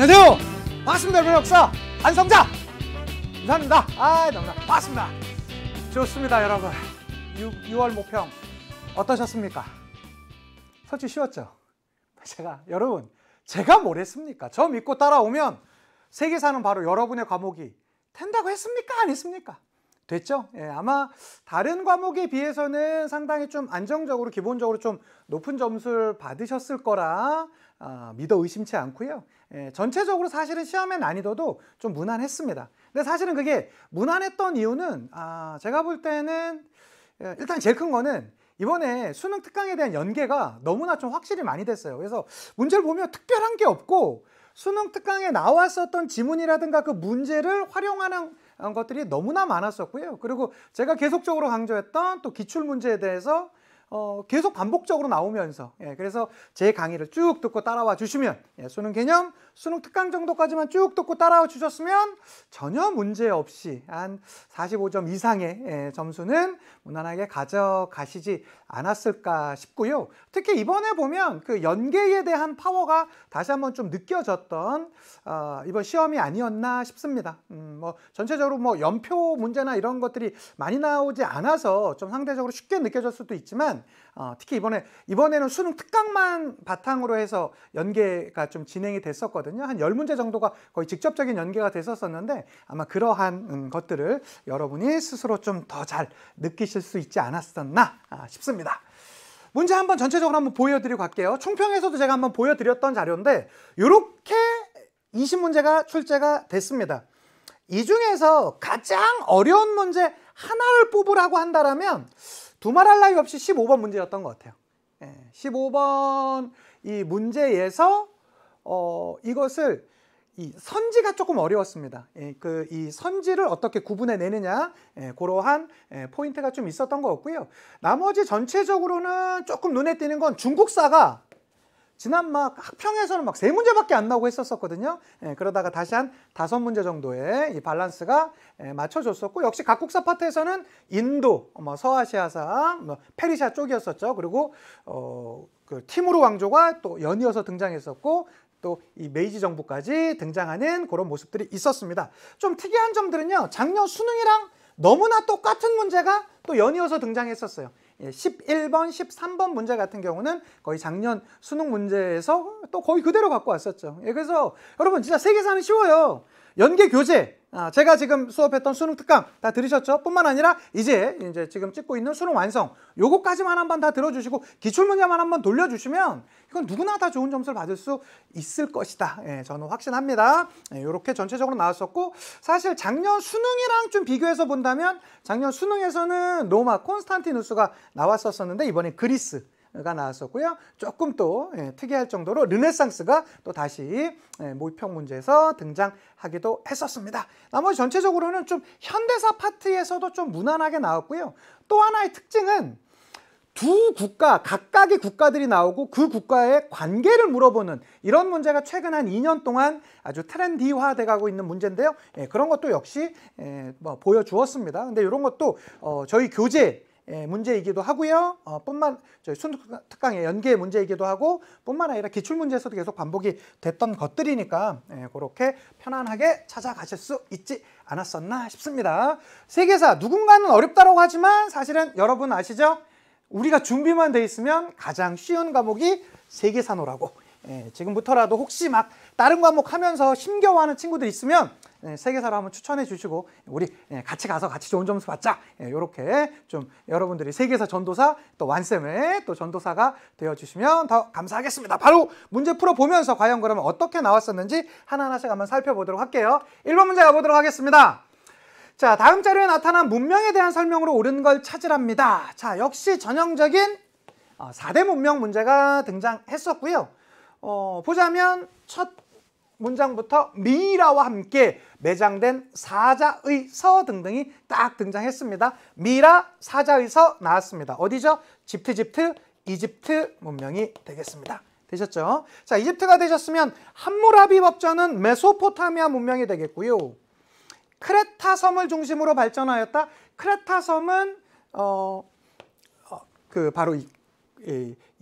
안녕하세요. 반갑습니다, 여러분. 역사 안성자 감사합니다 아, 너무나 반갑습니다. 좋습니다, 여러분. 6, 월 모평 어떠셨습니까? 솔직히 쉬웠죠? 제가 여러분, 제가 뭘 했습니까? 저 믿고 따라오면 세계사는 바로 여러분의 과목이 된다고 했습니까? 안 했습니까? 됐죠? 예, 아마 다른 과목에 비해서는 상당히 좀 안정적으로 기본적으로 좀 높은 점수를 받으셨을 거라 아, 믿어 의심치 않고요. 예, 전체적으로 사실은 시험의 난이도도 좀 무난했습니다. 근데 사실은 그게 무난했던 이유는 아, 제가 볼 때는 예, 일단 제일 큰 거는 이번에 수능 특강에 대한 연계가 너무나 좀 확실히 많이 됐어요. 그래서 문제를 보면 특별한 게 없고 수능 특강에 나왔었던 지문이라든가 그 문제를 활용하는 어, 것들이 너무나 많았었고요. 그리고 제가 계속적으로 강조했던 또 기출 문제에 대해서 어, 계속 반복적으로 나오면서 예, 그래서 제 강의를 쭉 듣고 따라와 주시면 예, 수능 개념 수능 특강 정도까지만 쭉 듣고 따라와 주셨으면 전혀 문제 없이 한 45점 이상의 예, 점수는 무난하게 가져가시지 않았을까 싶고요. 특히 이번에 보면 그 연계에 대한 파워가 다시 한번 좀 느껴졌던 어, 이번 시험이 아니었나 싶습니다. 음, 뭐 전체적으로 뭐 연표 문제나 이런 것들이 많이 나오지 않아서 좀 상대적으로 쉽게 느껴졌을 수도 있지만 어, 특히 이번에 이번에는 수능 특강만 바탕으로 해서 연계가 좀 진행이 됐었거든요. 한 열문제 정도가 거의 직접적인 연계가 됐었었는데 아마 그러한 음, 것들을 여러분이 스스로 좀 더 잘 느끼실 수 있지 않았었나 아, 싶습니다. 문제 한번 전체적으로 한번 보여드리고 갈게요. 총평에서도 제가 한번 보여드렸던 자료인데 이렇게 20문제가 출제가 됐습니다. 이 중에서 가장 어려운 문제 하나를 뽑으라고 한다라면 두말할 나위 없이 15번 문제였던 것 같아요. 15번 예, 이 문제에서 어, 이것을 이 선지가 조금 어려웠습니다. 예, 그이 선지를 어떻게 구분해 내느냐 예, 그러한 예, 포인트가 좀 있었던 것 같고요. 나머지 전체적으로는 조금 눈에 띄는 건 중국사가 지난 막 학평에서는 막 세 문제밖에 안 나오고 했었었거든요. 예, 그러다가 다시 한 다섯 문제 정도의 이 밸런스가 예, 맞춰줬었고 역시 각국사 파트에서는 인도, 뭐 서아시아사, 뭐 페르시아 쪽이었었죠. 그리고 어, 그 티무르 왕조가 또 연이어서 등장했었고 또 이 메이지 정부까지 등장하는 그런 모습들이 있었습니다. 좀 특이한 점들은요. 작년 수능이랑 너무나 똑같은 문제가 또 연이어서 등장했었어요. 11번, 예, 13번 문제 같은 경우는 거의 작년 수능 문제에서 또 거의 그대로 갖고 왔었죠. 예, 그래서 여러분 진짜 세계사는 쉬워요. 연계 교재 아, 제가 지금 수업했던 수능 특강 다 들으셨죠? 뿐만 아니라 이제 이제 지금 찍고 있는 수능 완성 요거까지만 한 번 다 들어주시고 기출문제만 한 번 돌려주시면 이건 누구나 다 좋은 점수를 받을 수 있을 것이다. 예, 저는 확신합니다. 예, 이렇게 전체적으로 나왔었고 사실 작년 수능이랑 좀 비교해서 본다면 작년 수능에서는 로마 콘스탄티누스가 나왔었었는데 이번에 그리스 가 나왔었고요. 조금 또 예, 특이할 정도로 르네상스가 또 다시 예, 모평 문제에서 등장하기도 했었습니다. 나머지 전체적으로는 좀 현대사 파트에서도 좀 무난하게 나왔고요. 또 하나의 특징은 두 국가, 각각의 국가들이 나오고 그 국가의 관계를 물어보는 이런 문제가 최근 한 2년 동안 아주 트렌디화 돼가고 있는 문제인데요. 예, 그런 것도 역시 예, 뭐 보여주었습니다. 근데 이런 것도 어, 저희 교재 예, 문제이기도 하고요. 어, 뿐만 저희 순특강의 연계 문제이기도 하고 뿐만 아니라 기출 문제에서도 계속 반복이 됐던 것들이니까 예, 그렇게 편안하게 찾아가실 수 있지 않았었나 싶습니다. 세계사 누군가는 어렵다라고 하지만 사실은 여러분 아시죠? 우리가 준비만 돼 있으면 가장 쉬운 과목이 세계사노라고 예, 지금부터라도 혹시 막 다른 과목 하면서 심겨워하는 친구들 있으면 예, 세계사를 한번 추천해 주시고 우리 예, 같이 가서 같이 좋은 점수 받자 이렇게 예, 좀 여러분들이 세계사 전도사 또 완쌤의 또 전도사가 되어주시면 더 감사하겠습니다 바로 문제 풀어보면서 과연 그러면 어떻게 나왔었는지 하나하나씩 한번 살펴보도록 할게요 1번 문제 가보도록 하겠습니다 자 다음 자료에 나타난 문명에 대한 설명으로 옳은 걸 찾으랍니다 자 역시 전형적인 4대 어, 문명 문제가 등장했었고요 어, 보자면 첫 문장부터 미라와 함께 매장된 사자의서 등등이 딱 등장했습니다. 미라 사자의서 나왔습니다. 어디죠? 집트집트 이집트 문명이 되겠습니다. 되셨죠? 자, 이집트가 되셨으면 함무라비 법전은 메소포타미아 문명이 되겠고요. 크레타 섬을 중심으로 발전하였다. 크레타 섬은 어, 어그 바로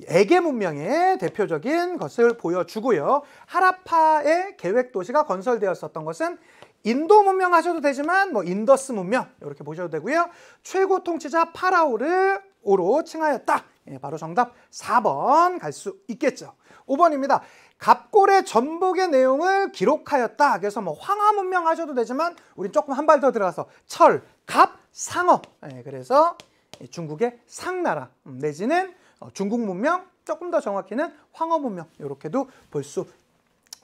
에게 문명의 대표적인 것을 보여주고요. 하라파의 계획 도시가 건설되었었던 것은 인도 문명 하셔도 되지만 뭐 인더스 문명 이렇게 보셔도 되고요. 최고 통치자 파라오를 오로 칭하였다. 예, 바로 정답 4번 갈 수 있겠죠. 5번입니다. 갑골의 전복의 내용을 기록하였다. 그래서 뭐 황하 문명 하셔도 되지만 우린 조금 한 발 더 들어가서 철, 갑, 상어. 예, 그래서 중국의 상나라 음, 내지는 어, 중국 문명, 조금 더 정확히는 황어 문명 이렇게도 볼 수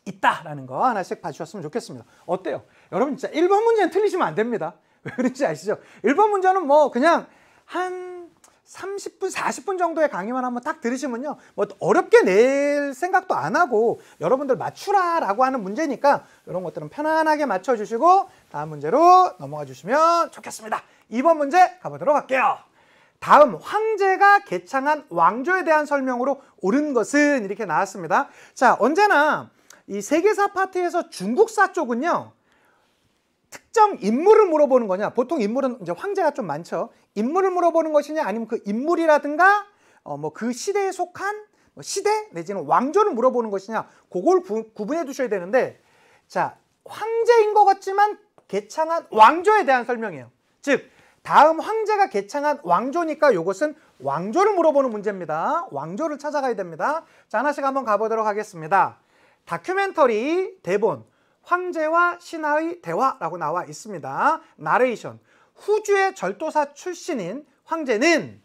있다라는 거 하나씩 봐주셨으면 좋겠습니다. 어때요? 여러분 진짜 1번 문제는 틀리시면 안 됩니다. 왜 그런지 아시죠? 1번 문제는 뭐 그냥 한 30분, 40분 정도의 강의만 한번 딱 들으시면요. 뭐 어렵게 낼 생각도 안 하고 여러분들 맞추라라고 하는 문제니까 이런 것들은 편안하게 맞춰주시고 다음 문제로 넘어가 주시면 좋겠습니다. 2번 문제 가보도록 할게요. 다음 황제가 개창한 왕조에 대한 설명으로 옳은 것은 이렇게 나왔습니다. 자, 언제나 이 세계사 파트에서 중국사 쪽은요. 특정 인물을 물어보는 거냐 보통 인물은 이제 황제가 좀 많죠 인물을 물어보는 것이냐 아니면 그 인물이라든가 어, 뭐 그 시대에 속한 뭐 시대 내지는 왕조를 물어보는 것이냐 그걸 구, 분해 두셔야 되는데 자 황제인 것 같지만 개창한 왕조에 대한 설명이에요 즉 다음 황제가 개창한 왕조니까 이것은 왕조를 물어보는 문제입니다. 왕조를 찾아가야 됩니다. 자, 하나씩 한번 가보도록 하겠습니다. 다큐멘터리 대본 황제와 신하의 대화라고 나와 있습니다. 나레이션 후주의 절도사 출신인 황제는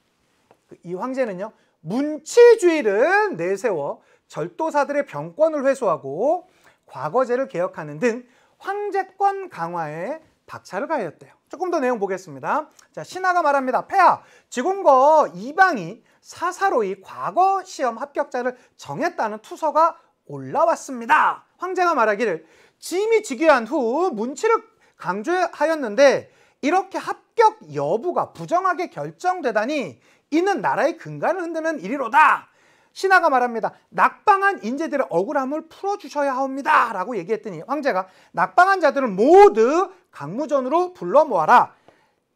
이 황제는요 문치주의를 내세워 절도사들의 병권을 회수하고 과거제를 개혁하는 등 황제권 강화에 박차를 가했대요. 조금 더 내용 보겠습니다. 자, 신하가 말합니다. 폐하, 지금거 이방이 사사로 이 과거 시험 합격자를 정했다는 투서가 올라왔습니다. 황제가 말하기를 짐이 즉위한 후 문치를 강조하였는데 이렇게 합격 여부가 부정하게 결정되다니 이는 나라의 근간을 흔드는 일이로다. 신하가 말합니다. 낙방한 인재들의 억울함을 풀어주셔야 합니다. 라고 얘기했더니 황제가 낙방한 자들을 모두 강무전으로 불러 모아라.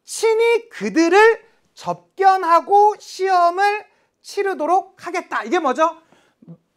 친히 그들을 접견하고 시험을 치르도록 하겠다. 이게 뭐죠?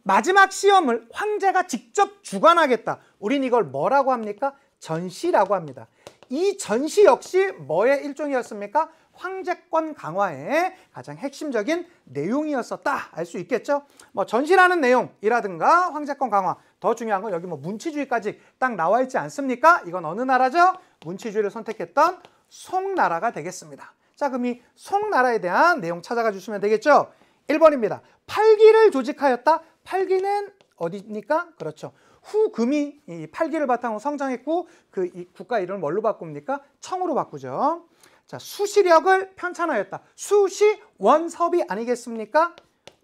마지막 시험을 황제가 직접 주관하겠다. 우린 이걸 뭐라고 합니까? 전시라고 합니다. 이 전시 역시 뭐의 일종이었습니까? 황제권 강화의 가장 핵심적인 내용이었었다 알 수 있겠죠 뭐 전시라는 내용이라든가 황제권 강화 더 중요한 건 여기 뭐 문치주의까지 딱 나와 있지 않습니까 이건 어느 나라죠 문치주의를 선택했던 송나라가 되겠습니다 자 그럼 이 송나라에 대한 내용 찾아가 주시면 되겠죠 1번입니다 팔기를 조직하였다 팔기는 어디입니까 그렇죠 후금이 이 팔기를 바탕으로 성장했고 그 이 국가 이름을 뭘로 바꿉니까 청으로 바꾸죠 자, 수시력을 편찬하였다. 수시 원섭이 아니겠습니까?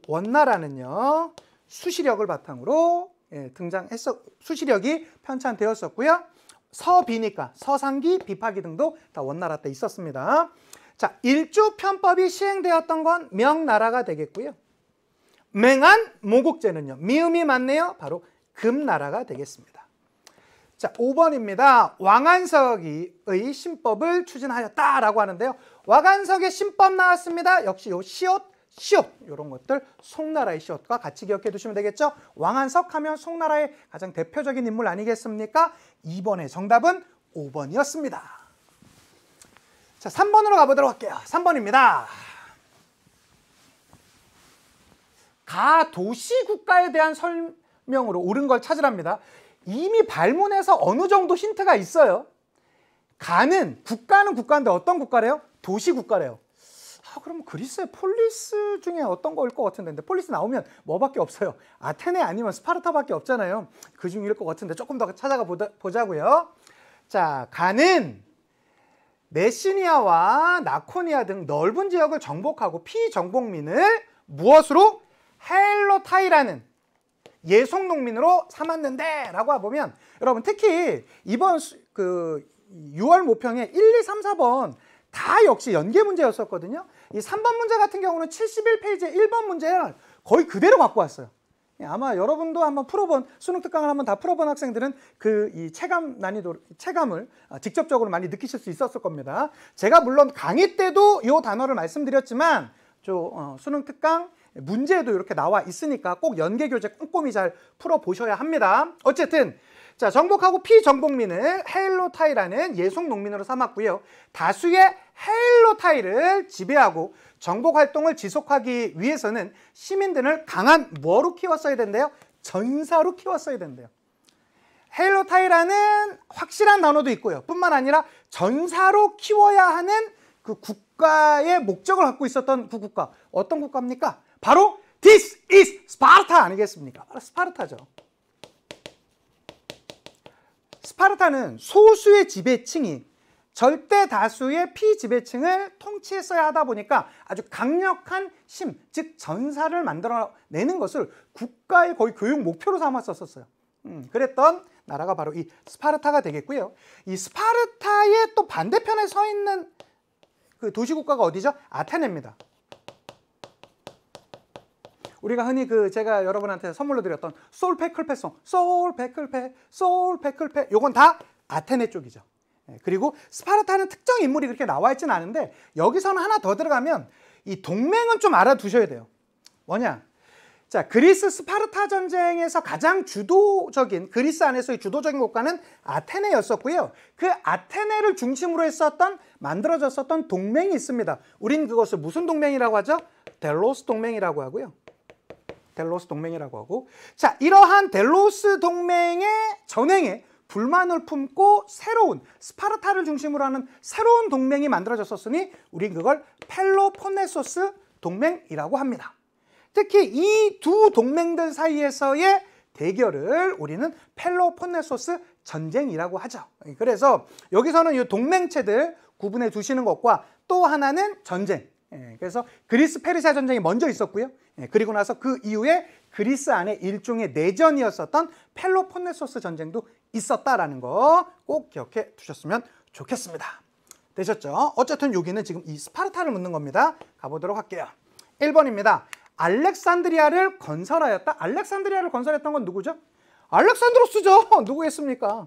원나라는요. 수시력을 바탕으로 예, 등장했어 수시력이 편찬되었었고요. 서비니까 서상기, 비파기 등도 다 원나라 때 있었습니다. 자, 일주 편법이 시행되었던 건 명나라가 되겠고요. 맹한 모국제는요. 미음이 맞네요. 바로 금나라가 되겠습니다. 자, 5번입니다. 왕한석의 신법을 추진하였다라고 하는데요. 왕한석의 신법 나왔습니다. 역시 요 시옷, 시옷 이런 것들 송나라의 시옷과 같이 기억해 두시면 되겠죠. 왕한석 하면 송나라의 가장 대표적인 인물 아니겠습니까? 2번의 정답은 5번이었습니다. 자, 3번으로 가보도록 할게요. 3번입니다. 가도시 국가에 대한 설명으로 옳은 걸 찾으랍니다. 이미 발문에서 어느 정도 힌트가 있어요. 가는 국가는 국가인데 어떤 국가래요? 도시 국가래요. 아, 그럼 그리스의 폴리스 중에 어떤 거일 것 같은데 근데 폴리스 나오면 뭐밖에 없어요. 아테네 아니면 스파르타밖에 없잖아요. 그 중일 것 같은데 조금 더 찾아가 보다, 보자고요. 자, 가는 메시니아와 나코니아 등 넓은 지역을 정복하고 피정복민을 무엇으로 헬로타이라는 예속 농민으로 삼았는데 라고 하면 여러분 특히 이번 수, 그 6월 모평에 1, 2, 3, 4번 다 역시 연계 문제였었거든요. 이 3번 문제 같은 경우는 71페이지에 1번 문제를 거의 그대로 갖고 왔어요. 예, 아마 여러분도 한번 풀어본 수능 특강을 한번 다 풀어본 학생들은 그 이 체감 난이도 체감을 직접적으로 많이 느끼실 수 있었을 겁니다. 제가 물론 강의 때도 이 단어를 말씀드렸지만 저 어, 수능 특강 문제도 이렇게 나와 있으니까 꼭 연계 교재 꼼꼼히 잘 풀어 보셔야 합니다. 어쨌든 자, 정복하고 피정복민을 헤일로타이라는 예속 농민으로 삼았고요. 다수의 헤일로타이를 지배하고 정복 활동을 지속하기 위해서는 시민들을 강한 뭐로 키웠어야 된대요? 전사로 키웠어야 된대요. 헤일로타이라는 확실한 단어도 있고요. 뿐만 아니라 전사로 키워야 하는 그 국가의 목적을 갖고 있었던 그 국가. 어떤 국가입니까? 바로 this is 스파르타 아니겠습니까? 바로 스파르타죠. 스파르타는 소수의 지배층이 절대 다수의 피지배층을 통치했어야 하다 보니까 아주 강력한 힘, 즉 전사를 만들어내는 것을 국가의 거의 교육 목표로 삼았었어요. 음, 그랬던 나라가 바로 이 스파르타가 되겠고요. 이 스파르타의 또 반대편에 서 있는 그 도시국가가 어디죠? 아테네입니다. 우리가 흔히 그 제가 여러분한테 선물로 드렸던 솔페클페송, 솔페클페, 솔페클페 요건 다 아테네 쪽이죠. 예, 그리고 스파르타는 특정 인물이 그렇게 나와 있지는 않은데 여기서는 하나 더 들어가면 이 동맹은 좀 알아두셔야 돼요. 뭐냐? 자, 그리스 스파르타 전쟁에서 가장 주도적인 그리스 안에서의 주도적인 국가는 아테네였었고요. 그 아테네를 중심으로 했었던 만들어졌었던 동맹이 있습니다. 우린 그것을 무슨 동맹이라고 하죠? 델로스 동맹이라고 하고요. 델로스 동맹이라고 하고 자 이러한 델로스 동맹의 전행에 불만을 품고 새로운 스파르타를 중심으로 하는 새로운 동맹이 만들어졌었으니 우린 그걸 펠로폰네소스 동맹이라고 합니다. 특히 이 두 동맹들 사이에서의 대결을 우리는 펠로폰네소스 전쟁이라고 하죠. 그래서 여기서는 이 동맹체들 구분해 두시는 것과 또 하나는 전쟁 예, 그래서 그리스 페르시아 전쟁이 먼저 있었고요. 예, 그리고 나서 그 이후에 그리스 안에 일종의 내전이었었던 펠로폰네소스 전쟁도 있었다라는 거 꼭 기억해 두셨으면 좋겠습니다. 되셨죠? 어쨌든 여기는 지금 이 스파르타를 묻는 겁니다. 가보도록 할게요. 1번입니다. 알렉산드리아를 건설하였다. 알렉산드리아를 건설했던 건 누구죠? 알렉산드로스죠. 누구겠습니까?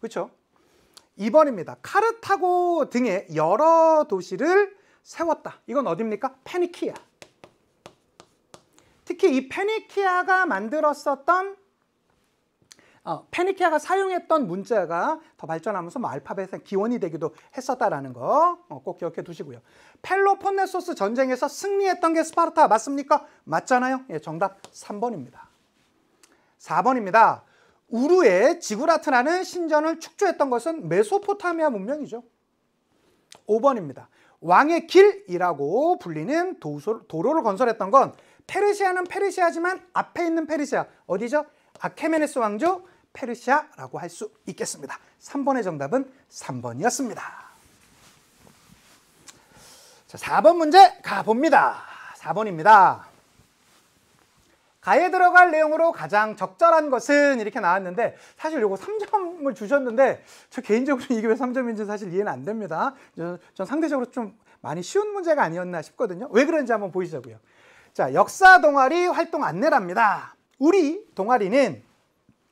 그렇죠? 2번입니다. 카르타고 등의 여러 도시를 세웠다. 이건 어딥니까? 페니키아. 특히 이 페니키아가 만들었었던 어, 페니키아가 사용했던 문자가 더 발전하면서 뭐 알파벳의 기원이 되기도 했었다라는 거꼭 어, 기억해 두시고요. 펠로폰네소스 전쟁에서 승리했던 게 스파르타 맞습니까? 맞잖아요. 예, 정답 3번입니다. 4번입니다. 우루의 지구라트라는 신전을 축조했던 것은 메소포타미아 문명이죠. 5번입니다. 왕의 길이라고 불리는 도소, 도로를 건설했던 건 페르시아는 페르시아지만 앞에 있는 페르시아 어디죠? 아케메네스 왕조 페르시아라고 할 수 있겠습니다. 3번의 정답은 3번이었습니다. 자, 4번 문제 가봅니다. 4번입니다. 가에 들어갈 내용으로 가장 적절한 것은 이렇게 나왔는데 사실 요거 3점을 주셨는데 저 개인적으로 이게 왜 3점인지 사실 이해는 안 됩니다. 전 상대적으로 좀 많이 쉬운 문제가 아니었나 싶거든요. 왜 그런지 한번 보시자고요. 자, 역사 동아리 활동 안내랍니다. 우리 동아리는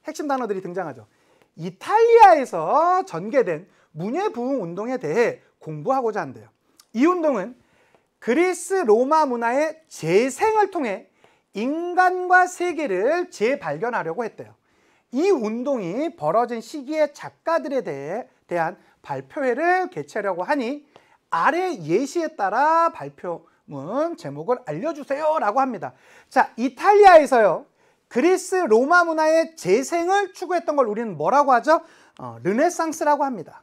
핵심 단어들이 등장하죠. 이탈리아에서 전개된 문예 부흥 운동에 대해 공부하고자 한대요. 이 운동은 그리스 로마 문화의 재생을 통해 인간과 세계를 재발견하려고 했대요. 이 운동이 벌어진 시기에 작가들에 대해 대한 발표회를 개최하려고 하니 아래 예시에 따라 발표문 제목을 알려주세요 라고 합니다. 자 이탈리아에서요 그리스 로마 문화의 재생을 추구했던 걸 우리는 뭐라고 하죠? 어, 르네상스라고 합니다.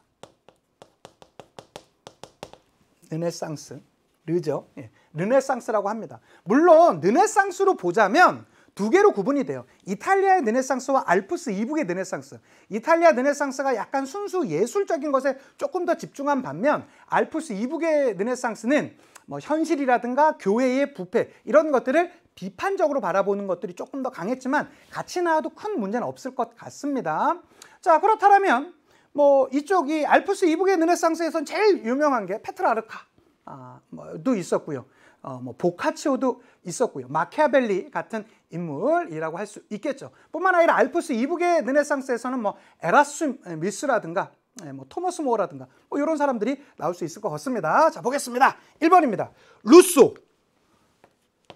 르네상스 르죠. 예, 르네상스라고 합니다. 물론 르네상스로 보자면 두 개로 구분이 돼요. 이탈리아의 르네상스와 알프스 이북의 르네상스. 이탈리아 르네상스가 약간 순수 예술적인 것에 조금 더 집중한 반면 알프스 이북의 르네상스는 뭐 현실이라든가 교회의 부패 이런 것들을 비판적으로 바라보는 것들이 조금 더 강했지만 같이 나와도 큰 문제는 없을 것 같습니다. 자 그렇다면 뭐 이쪽이 알프스 이북의 르네상스에선 제일 유명한 게 페트라르카 아, 뭐도 있었고요. 어, 뭐 보카치오도 있었고요. 마키아벨리 같은 인물이라고 할 수 있겠죠. 뿐만 아니라 알프스 이북의 르네상스에서는 뭐 에라스 미스라든가뭐 토머스 모어라든가 뭐 이런 사람들이 나올 수 있을 것 같습니다. 자 보겠습니다. 1번입니다. 루소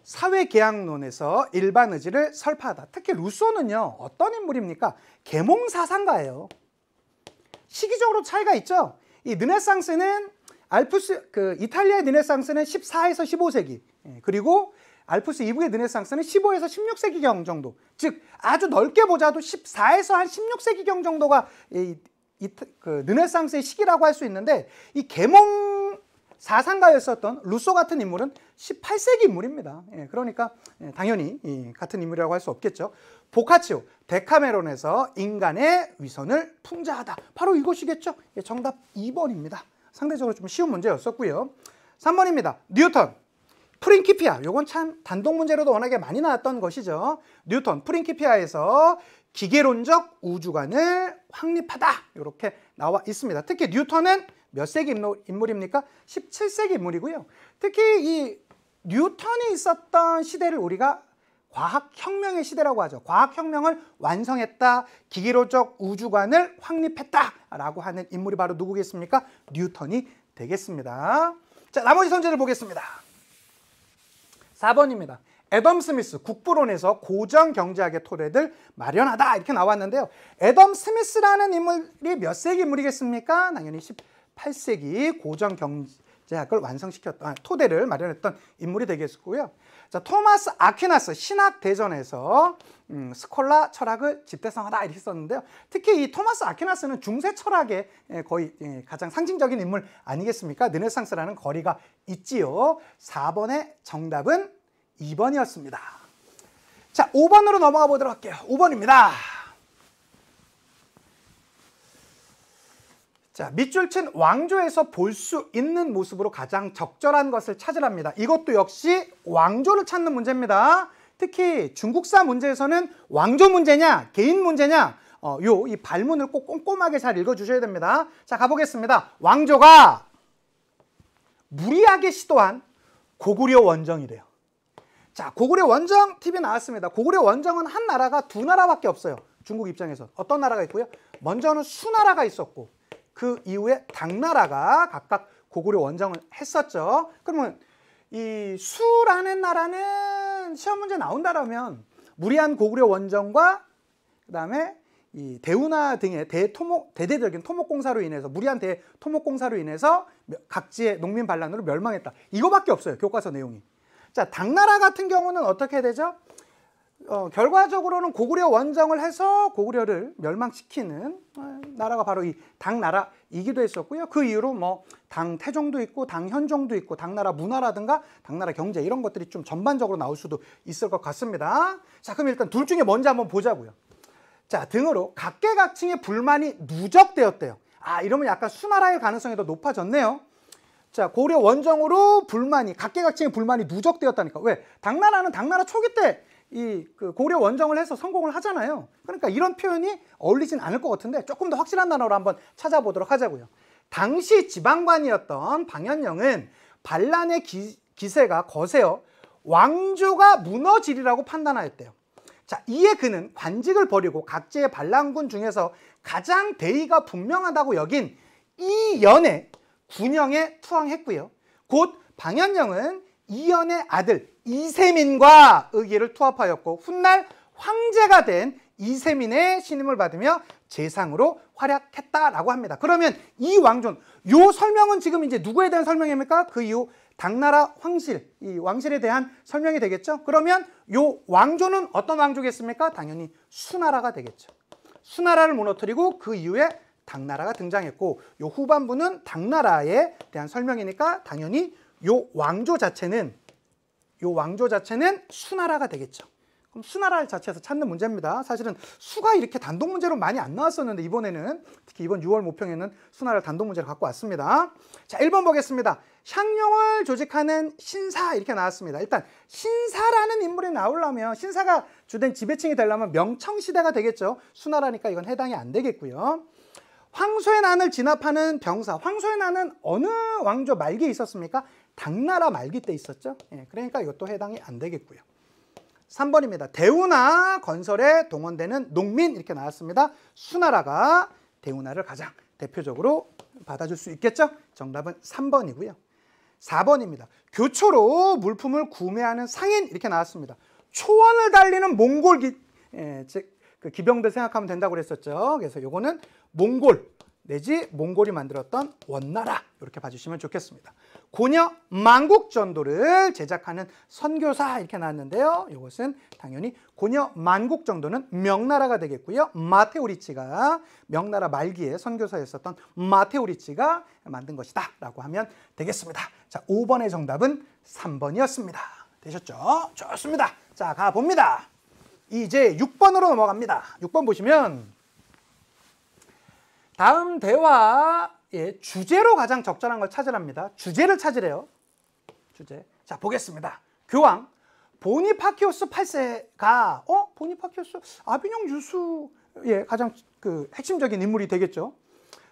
사회계약론에서 일반 의지를 설파하다. 특히 루소는요 어떤 인물입니까? 계몽 사상가예요. 시기적으로 차이가 있죠. 이 르네상스는 알프스 그 이탈리아의 르네상스는 14에서 15세기 예, 그리고 알프스 이북의 르네상스는 15에서 16세기경 정도 즉 아주 넓게 보자도 14에서 한 16세기경 정도가 이, 이, 그 르네상스의 시기라고 할 수 있는데 이 계몽 사상가였었던 루소 같은 인물은 18세기 인물입니다. 예, 그러니까 예, 당연히 예, 같은 인물이라고 할 수 없겠죠. 보카치오, 데카메론에서 인간의 위선을 풍자하다. 바로 이것이겠죠. 예, 정답 2번입니다. 상대적으로 좀 쉬운 문제였었고요. 3번입니다. 뉴턴. 프린키피아. 요건 참 단독 문제로도 워낙에 많이 나왔던 것이죠. 뉴턴 프린키피아에서 기계론적 우주관을 확립하다. 이렇게 나와 있습니다. 특히 뉴턴은 몇 세기 인물, 입니까 17세기 인물이고요. 특히 이 뉴턴이 있었던 시대를 우리가 과학혁명의 시대라고 하죠. 과학혁명을 완성했다, 기계로적 우주관을 확립했다라고 하는 인물이 바로 누구겠습니까? 뉴턴이 되겠습니다. 자, 나머지 선지를 보겠습니다. 4번입니다. 에덤 스미스 국부론에서 고전 경제학의 토대들 마련하다 이렇게 나왔는데요. 에덤 스미스라는 인물이 몇 세기 인물이겠습니까? 당연히 18세기 고전 경제학을 완성시켰던 토대를 마련했던 인물이 되겠고요. 자, 토마스 아퀴나스 신학 대전에서 음, 스콜라 철학을 집대성하다 이렇게 썼는데요. 특히 이 토마스 아퀴나스는 중세 철학의 예, 거의 예, 가장 상징적인 인물 아니겠습니까? 느네상스라는 거리가 있지요. 4번의 정답은 2번이었습니다. 자, 5번으로 넘어가 보도록 할게요. 5번입니다. 자, 밑줄 친 왕조에서 볼 수 있는 모습으로 가장 적절한 것을 찾으랍니다. 이것도 역시 왕조를 찾는 문제입니다. 특히 중국사 문제에서는 왕조 문제냐, 개인 문제냐, 어, 요, 이 발문을 꼭 꼼꼼하게 잘 읽어주셔야 됩니다. 자, 가보겠습니다. 왕조가 무리하게 시도한 고구려 원정이래요. 자, 고구려 원정 TV 나왔습니다. 고구려 원정은 한 나라가 두 나라밖에 없어요. 중국 입장에서. 어떤 나라가 있고요? 먼저는 수나라가 있었고, 그 이후에 당나라가 각각 고구려 원정을 했었죠. 그러면 이 수라는 나라는 시험 문제 나온다라면 무리한 고구려 원정과 그다음에 이대운하 등의 대토목 대대적인 토목공사로 인해서 무리한 대토목공사로 인해서 각지의 농민 반란으로 멸망했다. 이거밖에 없어요 교과서 내용이. 자 당나라 같은 경우는 어떻게 되죠? 어, 결과적으로는 고구려 원정을 해서 고구려를 멸망시키는 어, 나라가 바로 이 당나라이기도 했었고요. 그 이후로 뭐 당태종도 있고 당현종도 있고 당나라 문화라든가 당나라 경제 이런 것들이 좀 전반적으로 나올 수도 있을 것 같습니다. 자 그럼 일단 둘 중에 뭔지 한번 보자고요. 자 등으로 각계각층의 불만이 누적되었대요. 아 이러면 약간 수나라일 가능성이 더 높아졌네요. 자 고려 원정으로 불만이 각계각층의 불만이 누적되었다니까 왜 당나라는 당나라 초기 때 이그 고려 원정을 해서 성공을 하잖아요. 그러니까 이런 표현이 어울리진 않을 것 같은데 조금 더 확실한 단어로 한번 찾아보도록 하자고요. 당시 지방관이었던 방현영은 반란의 기, 세가 거세어 왕조가 무너지리라고 판단하였대요. 자, 이에 그는 관직을 버리고 각지의 반란군 중에서 가장 대의가 분명하다고 여긴 이연의 군영에 투항했고요. 곧 방현영은 이연의 아들 이세민과 의기를 투합하였고 훗날 황제가 된 이세민의 신임을 받으며 재상으로 활약했다라고 합니다. 그러면 이 왕존, 요 설명은 지금 이제 누구에 대한 설명입니까? 그 이후 당나라 황실, 이 왕실에 대한 설명이 되겠죠? 그러면 요 왕조는 어떤 왕조겠습니까? 당연히 수나라가 되겠죠. 수나라를 무너뜨리고 그 이후에 당나라가 등장했고 요 후반부는 당나라에 대한 설명이니까 당연히 요 왕조 자체는 요 왕조 자체는 수나라가 되겠죠. 그럼 수나라 자체에서 찾는 문제입니다. 사실은 수가 이렇게 단독 문제로 많이 안 나왔었는데 이번에는 특히 이번 6월 모평에는 수나라 단독 문제를 갖고 왔습니다. 자, 1번 보겠습니다. 향령을 조직하는 신사 이렇게 나왔습니다. 일단 신사라는 인물이 나오려면 신사가 주된 지배층이 되려면 명청시대가 되겠죠. 수나라니까 이건 해당이 안 되겠고요. 황소의 난을 진압하는 병사. 황소의 난은 어느 왕조 말기에 있었습니까? 당나라 말기 때 있었죠. 예, 그러니까 이것도 해당이 안 되겠고요. 3번입니다. 대우나 건설에 동원되는 농민 이렇게 나왔습니다. 수나라가 대우나를 가장 대표적으로 받아줄 수 있겠죠? 정답은 3번이고요. 4번입니다. 교초로 물품을 구매하는 상인 이렇게 나왔습니다. 초원을 달리는 몽골 기, 예, 즉, 그 기병들 생각하면 된다고 그랬었죠. 그래서 요거는 몽골 내지 몽골이 만들었던 원나라 이렇게 봐주시면 좋겠습니다. 고려 만국전도를 제작하는 선교사 이렇게 나왔는데요. 이것은 당연히 고려 만국전도는 명나라가 되겠고요. 마테오리치가 명나라 말기에 선교사였었던 마테오리치가 만든 것이다 라고 하면 되겠습니다. 자, 5번의 정답은 3번이었습니다. 되셨죠? 좋습니다. 자, 가봅니다. 이제 6번으로 넘어갑니다. 6번 보시면 다음 대화의 예, 주제로 가장 적절한 걸 찾으랍니다. 주제를 찾으래요. 주제. 자, 보겠습니다. 교황 보니파키오스 8세가 어, 보니파키오스 아비뇽 유수의 가장 그 핵심적인 인물이 되겠죠.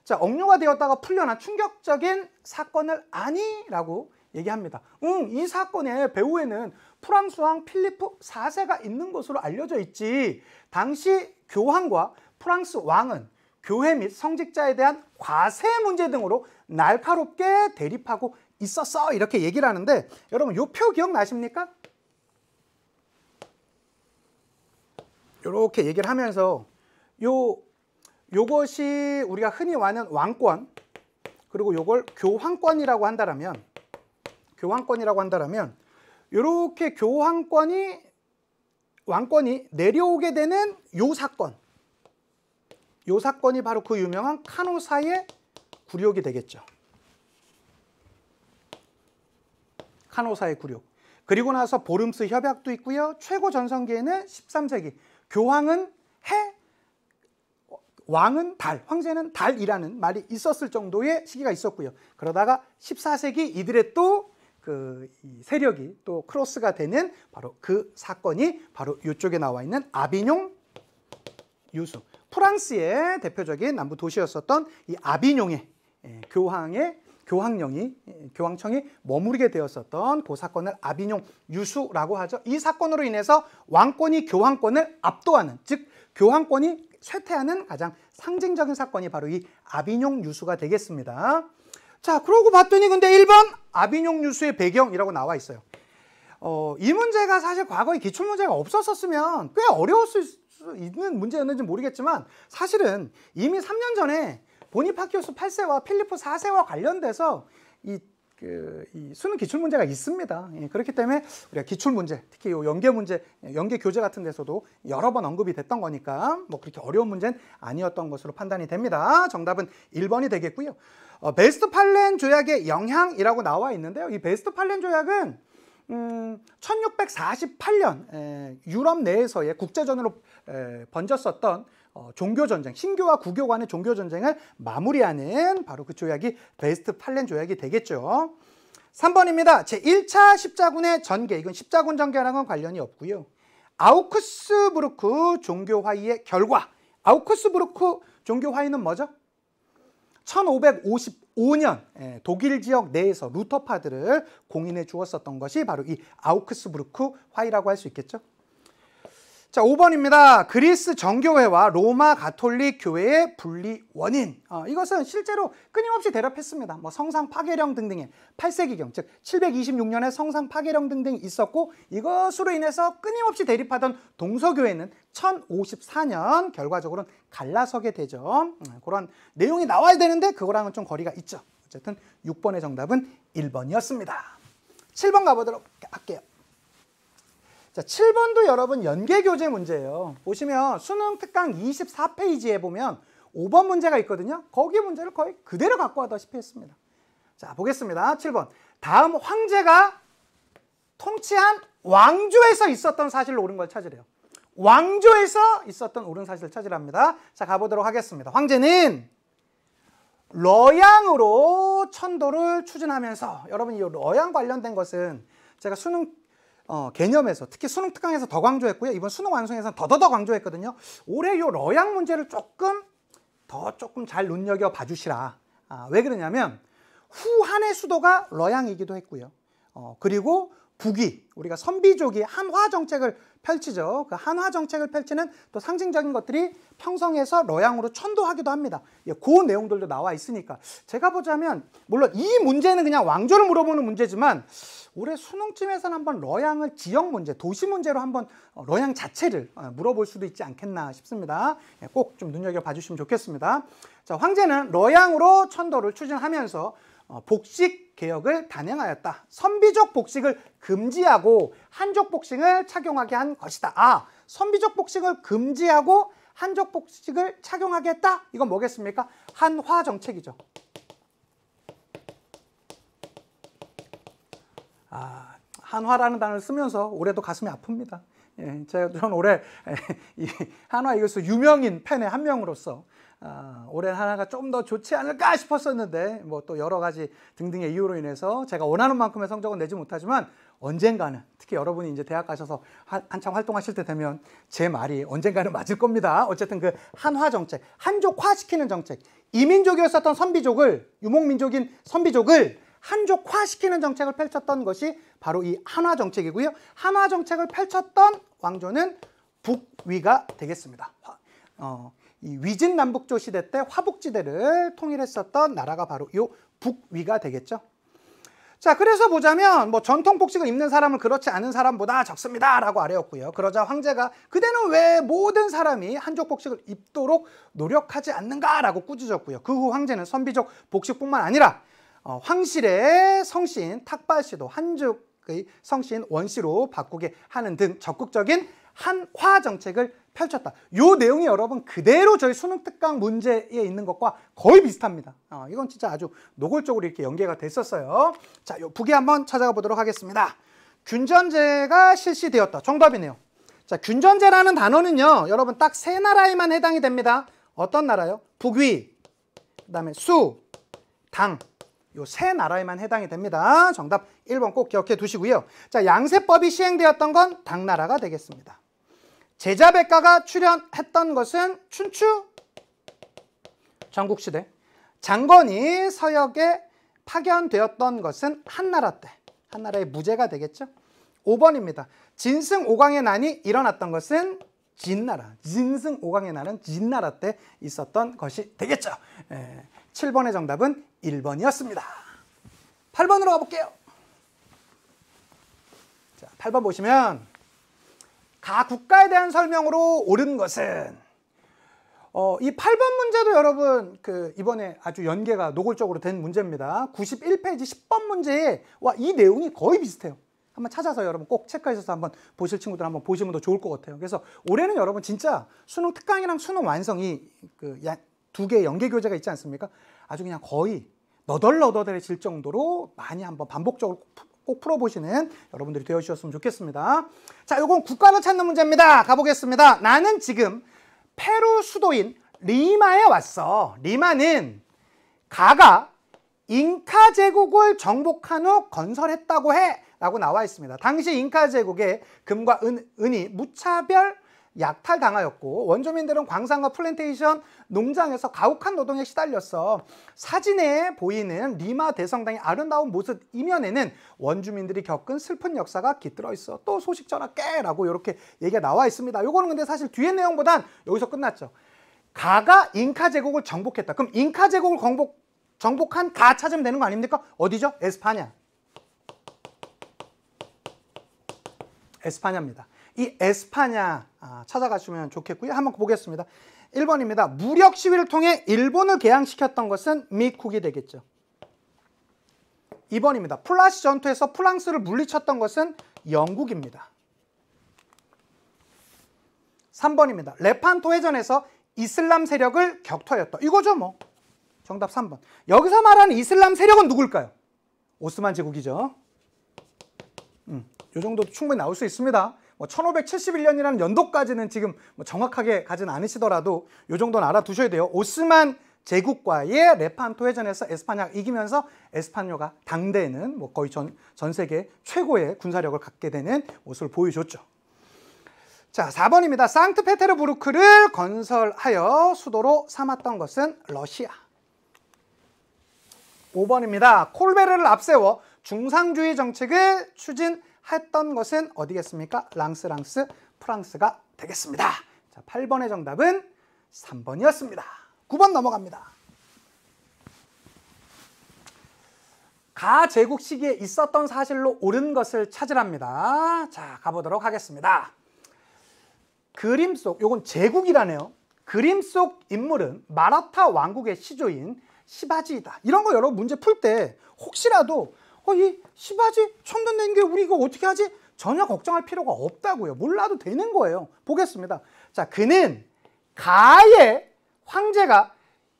자, 억류가 되었다가 풀려난 충격적인 사건을 아니라고 얘기합니다. 응, 이 사건의 배후에는 프랑스 왕 필리프 4세가 있는 것으로 알려져 있지. 당시 교황과 프랑스 왕은 교회 및 성직자에 대한 과세 문제 등으로 날카롭게 대립하고 있었어 이렇게 얘기를 하는데 여러분 요 표 기억나십니까? 이렇게 얘기를 하면서 요 요것이 우리가 흔히 와는 왕권 그리고 요걸 교황권이라고 한다라면 교황권이라고 한다라면 이렇게 교황권이 왕권이 내려오게 되는 요 사건 이 사건이 바로 그 유명한 카노사의 굴욕이 되겠죠. 카노사의 굴욕. 그리고 나서 보름스 협약도 있고요. 최고 전성기에는 13세기. 교황은 해, 왕은 달, 황제는 달이라는 말이 있었을 정도의 시기가 있었고요. 그러다가 14세기 이들의 또 그 세력이 또 크로스가 되는 바로 그 사건이 바로 이쪽에 나와 있는 아비뇽 유수. 프랑스의 대표적인 남부 도시였었던 이 아비뇽의 예, 교황의 교황령이 예, 교황청이 머무르게 되었었던 그 사건을 아비뇽 유수라고 하죠. 이 사건으로 인해서 왕권이 교황권을 압도하는 즉 교황권이 쇠퇴하는 가장 상징적인 사건이 바로 이 아비뇽 유수가 되겠습니다. 자, 그러고 봤더니 근데 1번 아비뇽 유수의 배경이라고 나와 있어요. 어, 이 문제가 사실 과거에 기출 문제가 없었었으면 꽤 어려웠을 수 있는 문제였는지 모르겠지만 사실은 이미 3년 전에 보니파키우스 8세와 필리프 4세와 관련돼서 이, 그, 이 수능 기출 문제가 있습니다. 예, 그렇기 때문에 우리가 기출 문제, 특히 요 연계 문제, 연계 교재 같은 데서도 여러 번 언급이 됐던 거니까 뭐 그렇게 어려운 문제는 아니었던 것으로 판단이 됩니다. 정답은 1번이 되겠고요. 어, 베스트 팔렌 조약의 영향이라고 나와 있는데요. 이 베스트 팔렌 조약은 음, 1648년 에, 유럽 내에서의 국제전으로 번졌었던 어, 종교 전쟁, 신교와 구교 간의 종교 전쟁을 마무리하는 바로 그 조약이 베스트팔렌 조약이 되겠죠. 3번입니다. 제1차 십자군의 전개. 이건 십자군 전개랑은 관련이 없고요. 아우크스부르크 종교 화의의 결과. 아우크스부르크 종교 화의는 뭐죠? 1555년 독일 지역 내에서 루터파들을 공인해 주었었던 것이 바로 이 아우크스부르크 화의라고 할 수 있겠죠. 자, 5번입니다. 그리스 정교회와 로마 가톨릭 교회의 분리 원인. 어, 이것은 실제로 끊임없이 대립했습니다. 뭐 성상 파괴령 등등의 8세기경, 즉 726년에 성상 파괴령 등등 있었고 이것으로 인해서 끊임없이 대립하던 동서교회는 1054년 결과적으로 갈라서게 되죠. 음, 그런 내용이 나와야 되는데 그거랑은 좀 거리가 있죠. 어쨌든 6번의 정답은 1번이었습니다. 7번 가보도록 할게요. 자, 7번도 여러분 연계교재 문제예요. 보시면 수능 특강 24페이지에 보면 5번 문제가 있거든요. 거기 문제를 거의 그대로 갖고 와다시피 했습니다. 자, 보겠습니다. 7번. 다음 황제가 통치한 왕조에서 있었던 사실로 옳은 걸 찾으래요. 왕조에서 있었던 옳은 사실을 찾으랍니다. 자, 가보도록 하겠습니다. 황제는 러양으로 천도를 추진하면서 여러분 이 러양 관련된 것은 제가 수능 어, 개념에서 특히 수능 특강에서 더 강조했고요. 이번 수능 완성에서는 더 더더 강조했거든요. 올해 요 러양 문제를 조금 더 조금 잘 눈여겨 봐주시라. 아, 왜 그러냐면 후한의 수도가 러양이기도 했고요. 어, 그리고 북위 우리가 선비족이 한화 정책을 펼치죠. 그 한화 정책을 펼치는 또 상징적인 것들이 평성에서 러양으로 천도하기도 합니다. 예, 그 내용들도 나와 있으니까 제가 보자면 물론 이 문제는 그냥 왕조를 물어보는 문제지만 올해 수능쯤에서는 한번 러양을 지역 문제, 도시 문제로 한번 어, 러양 자체를 어, 물어볼 수도 있지 않겠나 싶습니다. 예, 꼭 좀 눈여겨 봐주시면 좋겠습니다. 자, 황제는 러양으로 천도를 추진하면서 어, 복식 개혁을 단행하였다. 선비적 복식을 금지하고 한족 복식을 착용하게 한 것이다. 아, 선비적 복식을 금지하고 한족 복식을 착용하게 했다? 이건 뭐겠습니까? 한화 정책이죠. 아, 한화라는 단어를 쓰면서 올해도 가슴이 아픕니다. 예, 제가 저는 올해 예, 이 한화 이글스 유명인 팬의 한 명으로서 아, 올해 하나가 좀 더 좋지 않을까 싶었었는데 뭐 또 여러 가지 등등의 이유로 인해서 제가 원하는 만큼의 성적은 내지 못하지만 언젠가는 특히 여러분이 이제 대학 가셔서 한 한창 활동하실 때 되면 제 말이 언젠가는 맞을 겁니다. 어쨌든 그 한화 정책, 한족화시키는 정책, 이민족이었었던 선비족을 유목민족인 선비족을 한족화시키는 정책을 펼쳤던 것이 바로 이 한화 정책이고요. 한화 정책을 펼쳤던 왕조는 북위가 되겠습니다. 어, 이 위진남북조 시대 때 화북지대를 통일했었던 나라가 바로 요 북위가 되겠죠. 자, 그래서 보자면 뭐 전통 복식을 입는 사람은 그렇지 않은 사람보다 적습니다라고 아래였고요. 그러자 황제가 그대는 왜 모든 사람이 한족 복식을 입도록 노력하지 않는가라고 꾸짖었고요. 그 후 황제는 선비족 복식뿐만 아니라 어, 황실의 성신 탁발씨도 한족의 성신 원씨로 바꾸게 하는 등 적극적인 한화 정책을 펼쳤다. 요 내용이 여러분 그대로 저희 수능 특강 문제에 있는 것과 거의 비슷합니다. 어, 이건 진짜 아주 노골적으로 이렇게 연계가 됐었어요. 자, 요 북에 한번 찾아가 보도록 하겠습니다. 균전제가 실시되었다. 정답이네요. 자, 균전제라는 단어는요, 여러분 딱 세 나라에만 해당이 됩니다. 어떤 나라요? 북위, 그 다음에 수, 당. 요 세 나라에만 해당이 됩니다. 정답 1번 꼭 기억해 두시고요. 자, 양세법이 시행되었던 건 당나라가 되겠습니다. 제자백가가 출연했던 것은 춘추 전국시대 장건이 서역에 파견되었던 것은 한나라 때 한나라의 무죄가 되겠죠 5번입니다 진승 5강의 난이 일어났던 것은 진나라 진승 5강의 난은 진나라 때 있었던 것이 되겠죠 예, 7번의 정답은 1번이었습니다 8번으로 가볼게요 자, 8번 보시면 가 국가에 대한 설명으로 옳은 것은 어, 이 8번 문제도 여러분 그 이번에 아주 연계가 노골적으로 된 문제입니다. 91페이지 10번 문제와 이 내용이 거의 비슷해요. 한번 찾아서 여러분 꼭 체크하셔서 한번 보실 친구들 한번 보시면 더 좋을 것 같아요. 그래서 올해는 여러분 진짜 수능 특강이랑 수능 완성이 그 두 개의 연계 교재가 있지 않습니까? 아주 그냥 거의 너덜너덜해질 정도로 많이 한번 반복적으로 꼭 풀어보시는 여러분들이 되어주셨으면 좋겠습니다. 자, 이건 국가를 찾는 문제입니다. 가보겠습니다. 나는 지금 페루 수도인 리마에 왔어. 리마는 가가 잉카 제국을 정복한 후 건설했다고 해. 라고 나와 있습니다. 당시 잉카 제국의 금과 은, 은이 무차별 약탈당하였고 원주민들은 광산과 플랜테이션 농장에서 가혹한 노동에 시달렸어 사진에 보이는 리마 대성당의 아름다운 모습 이면에는 원주민들이 겪은 슬픈 역사가 깃들어 있어 또 소식 전화깨 라고 이렇게 얘기가 나와 있습니다 요거는 근데 사실 뒤에 내용보단 여기서 끝났죠 가가 잉카 제국을 정복했다 그럼 잉카 제국을 정복, 정복한 가 찾으면 되는 거 아닙니까? 어디죠? 에스파냐 에스파냐입니다 이 에스파냐 아, 찾아가시면 좋겠고요. 한번 보겠습니다. 1번입니다. 무력 시위를 통해 일본을 개항시켰던 것은 미쿡이 되겠죠. 2번입니다. 플라시 전투에서 프랑스를 물리쳤던 것은 영국입니다. 3번입니다. 레판토 해전에서 이슬람 세력을 격퇴하였다. 이거죠 뭐. 정답 3번. 여기서 말하는 이슬람 세력은 누굴까요? 오스만 제국이죠. 음, 이 정도 충분히 나올 수 있습니다. 1571년이라는 뭐 연도까지는 지금 뭐 정확하게 가진 않으시더라도 요 정도는 알아두셔야 돼요. 오스만 제국과의 레판토 해전에서 에스파냐가 이기면서 에스파냐가 당대에는 뭐 거의 전, 전 세계 최고의 군사력을 갖게 되는 모습을 보여줬죠. 자, 4번입니다. 상트페테르부르크를 건설하여 수도로 삼았던 것은 러시아. 5번입니다. 콜베르를 앞세워 중상주의 정책을 추진 했던 것은 어디겠습니까? 랑스랑스 프랑스가 되겠습니다. 자, 8번의 정답은 3번이었습니다. 9번 넘어갑니다. 가 제국 시기에 있었던 사실로 옳은 것을 찾으랍니다. 자, 가보도록 하겠습니다. 그림 속, 요건 제국이라네요. 그림 속 인물은 마라타 왕국의 시조인 시바지이다. 이런 거 여러분 문제 풀 때 혹시라도 어, 이 시바지 천음낸게 우리 이거 어떻게 하지? 전혀 걱정할 필요가 없다고요. 몰라도 되는 거예요. 보겠습니다. 자, 그는 가의 황제가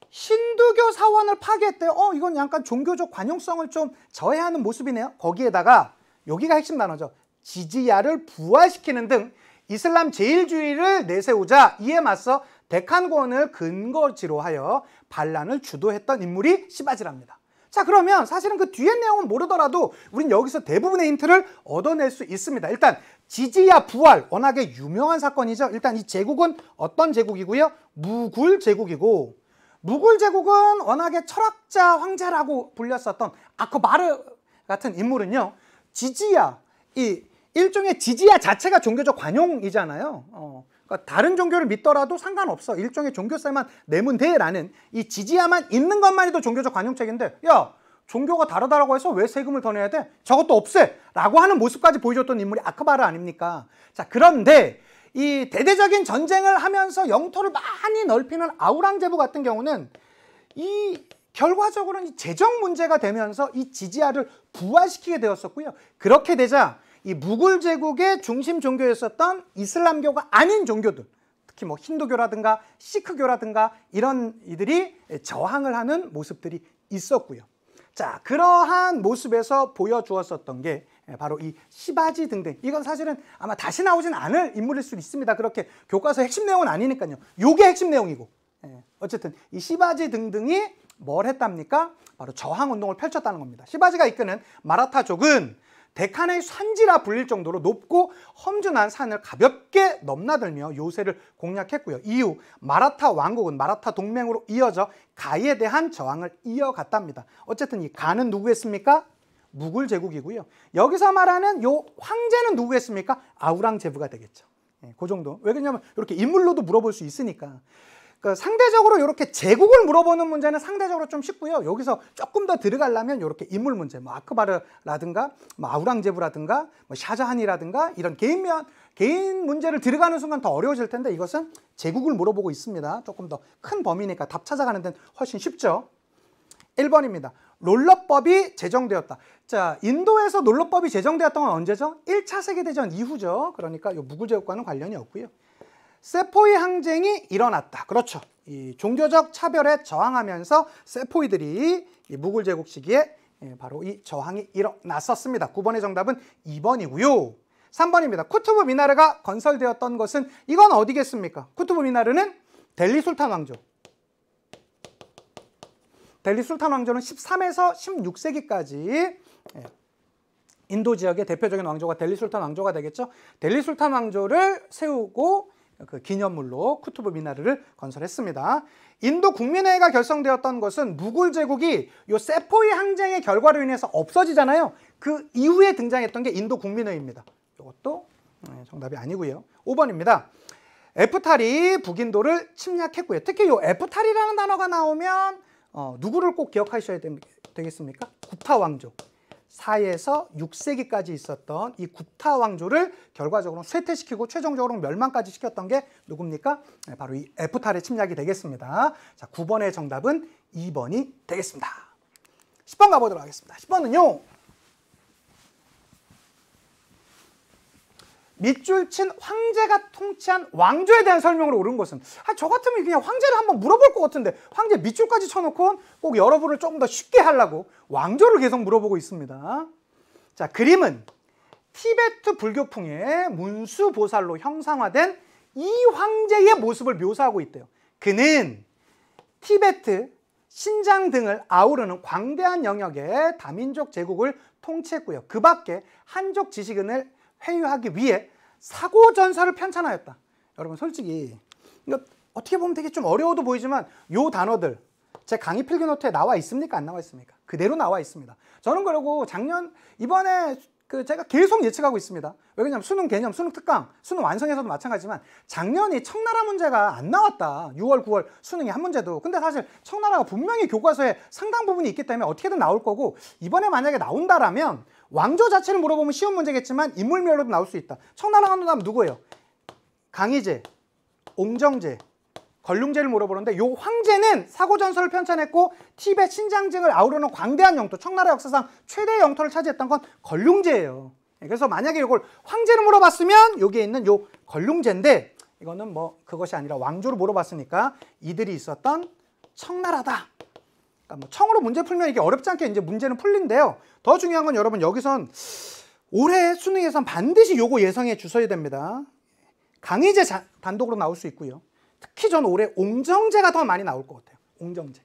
신두교 사원을 파괴했대요. 어, 이건 약간 종교적 관용성을 좀 저해하는 모습이네요. 거기에다가 여기가 핵심 단어죠. 지지야를 부활시키는 등 이슬람 제일주의를 내세우자 이에 맞서 데칸권을 근거지로 하여 반란을 주도했던 인물이 시바지랍니다. 자 그러면 사실은 그 뒤에 내용은 모르더라도 우린 여기서 대부분의 힌트를 얻어낼 수 있습니다. 일단 지지야 부활 워낙에 유명한 사건이죠. 일단 이 제국은 어떤 제국이고요? 무굴 제국이고 무굴 제국은 워낙에 철학자 황제라고 불렸었던 아크바르 같은 인물은요. 지지야 이 일종의 지지야 자체가 종교적 관용이잖아요. 어. 그러니까 다른 종교를 믿더라도 상관없어. 일종의 종교세만 내면 돼라는 이 지지야만 있는 것만 해도 종교적 관용책인데 야 종교가 다르다라고 해서 왜 세금을 더 내야 돼? 저것도 없애! 라고 하는 모습까지 보여줬던 인물이 아크바르 아닙니까? 자, 그런데 이 대대적인 전쟁을 하면서 영토를 많이 넓히는 아우랑제부 같은 경우는 이 결과적으로는 재정 문제가 되면서 이지지야를 부활시키게 되었었고요. 그렇게 되자 이 무굴 제국의 중심 종교였었던 이슬람교가 아닌 종교들 특히 뭐 힌두교라든가 시크교라든가 이런 이들이 저항을 하는 모습들이 있었고요. 자, 그러한 모습에서 보여주었었던 게 바로 이 시바지 등등. 이건 사실은 아마 다시 나오진 않을 인물일 수 있습니다. 그렇게 교과서 핵심 내용은 아니니까요. 요게 핵심 내용이고. 예, 어쨌든 이 시바지 등등이 뭘 했답니까? 바로 저항 운동을 펼쳤다는 겁니다. 시바지가 이끄는 마라타족은 대칸의 산지라 불릴 정도로 높고 험준한 산을 가볍게 넘나들며 요새를 공략했고요. 이후 마라타 왕국은 마라타 동맹으로 이어져 가에 대한 저항을 이어갔답니다. 어쨌든 이 가는 누구였습니까? 무굴 제국이고요. 여기서 말하는 요 황제는 누구였습니까? 아우랑 제부가 되겠죠. 예, 그 정도. 왜 그러냐면 이렇게 인물로도 물어볼 수 있으니까. 그 상대적으로 이렇게 제국을 물어보는 문제는 상대적으로 좀 쉽고요. 여기서 조금 더 들어가려면 이렇게 인물 문제, 뭐 아크바르라든가, 뭐 아우랑제브라든가, 뭐 샤자한이라든가 이런 개인면 개인 문제를 들어가는 순간 더 어려워질 텐데 이것은 제국을 물어보고 있습니다. 조금 더 큰 범위니까 답 찾아가는 데는 훨씬 쉽죠. 1번입니다. 롤러법이 제정되었다. 자, 인도에서 롤러법이 제정되었던 건 언제죠? 1차 세계대전 이후죠. 그러니까 이무구 제국과는 관련이 없고요. 세포의 항쟁이 일어났다. 그렇죠. 이 종교적 차별에 저항하면서 세포이들이 이 무굴 제국 시기에 예, 바로 이 저항이 일어났었습니다. 9번의 정답은 2번이고요. 3번입니다. 쿠트브 미나르가 건설되었던 것은 이건 어디겠습니까? 쿠트브 미나르는 델리 술탄 왕조. 델리 술탄 왕조는 13에서 16세기까지 예, 인도 지역의 대표적인 왕조가 델리 술탄 왕조가 되겠죠. 델리 술탄 왕조를 세우고 그 기념물로 쿠투브 미나르를 건설했습니다. 인도 국민회의가 결성되었던 것은 무굴 제국이 요 세포이 항쟁의 결과로 인해서 없어지잖아요. 그 이후에 등장했던 게 인도 국민회의입니다. 이것도 예, 정답이 아니고요. 5번입니다. 에프탈이 북인도를 침략했고요. 특히 요 에프탈이라는 단어가 나오면 어, 누구를 꼭 기억하셔야 되겠습니까? 구타 왕족. 4에서 6세기까지 있었던 이구타 왕조를 결과적으로 쇠퇴시키고 최종적으로 멸망까지 시켰던 게 누굽니까? 네, 바로 이 에프탈의 침략이 되겠습니다. 자, 9번의 정답은 2번이 되겠습니다. 10번 가보도록 하겠습니다. 10번은요. 밑줄 친 황제가 통치한 왕조에 대한 설명으로 오른 것은 아, 저 같으면 그냥 황제를 한번 물어볼 것 같은데 황제 밑줄까지 쳐놓고 꼭 여러분을 조금 더 쉽게 하려고 왕조를 계속 물어보고 있습니다. 자 그림은 티베트 불교풍의 문수보살로 형상화된 이 황제의 모습을 묘사하고 있대요. 그는 티베트, 신장 등을 아우르는 광대한 영역의 다민족 제국을 통치했고요. 그 밖에 한족 지식인을 회유하기 위해 사고 전사를 편찬하였다. 여러분 솔직히 이거 어떻게 보면 되게 좀 어려워도 보이지만 요 단어들 제 강의 필기노트에 나와 있습니까? 안 나와 있습니까? 그대로 나와 있습니다. 저는 그러고 작년 이번에 그 제가 계속 예측하고 있습니다. 왜냐면 수능 개념, 수능 특강, 수능 완성에서도 마찬가지지만 작년이 청나라 문제가 안 나왔다. 6월, 9월 수능이 한 문제도. 근데 사실 청나라가 분명히 교과서에 상당 부분이 있기 때문에 어떻게든 나올 거고 이번에 만약에 나온다라면 왕조 자체를 물어보면 쉬운 문제겠지만 인물별로도 나올 수 있다. 청나라 한우남 누구예요? 강희제, 옹정제, 걸륭제를 물어보는데 요 황제는 사고전설을 편찬했고 티벳 신장증을 아우르는 광대한 영토, 청나라 역사상 최대 영토를 차지했던 건 걸륭제예요. 예, 그래서 만약에 이걸 황제를 물어봤으면 여기에 있는 요 걸륭제인데 이거는 뭐 그것이 아니라 왕조를 물어봤으니까 이들이 있었던 청나라다 아, 뭐 청으로 문제 풀면 이게 어렵지 않게 이제 문제는 풀린데요. 더 중요한 건 여러분 여기선 올해 수능에선 반드시 요거 예상해 주셔야 됩니다. 강의제 자, 단독으로 나올 수 있고요. 특히 전 올해 옹정제가 더 많이 나올 것 같아요. 옹정제.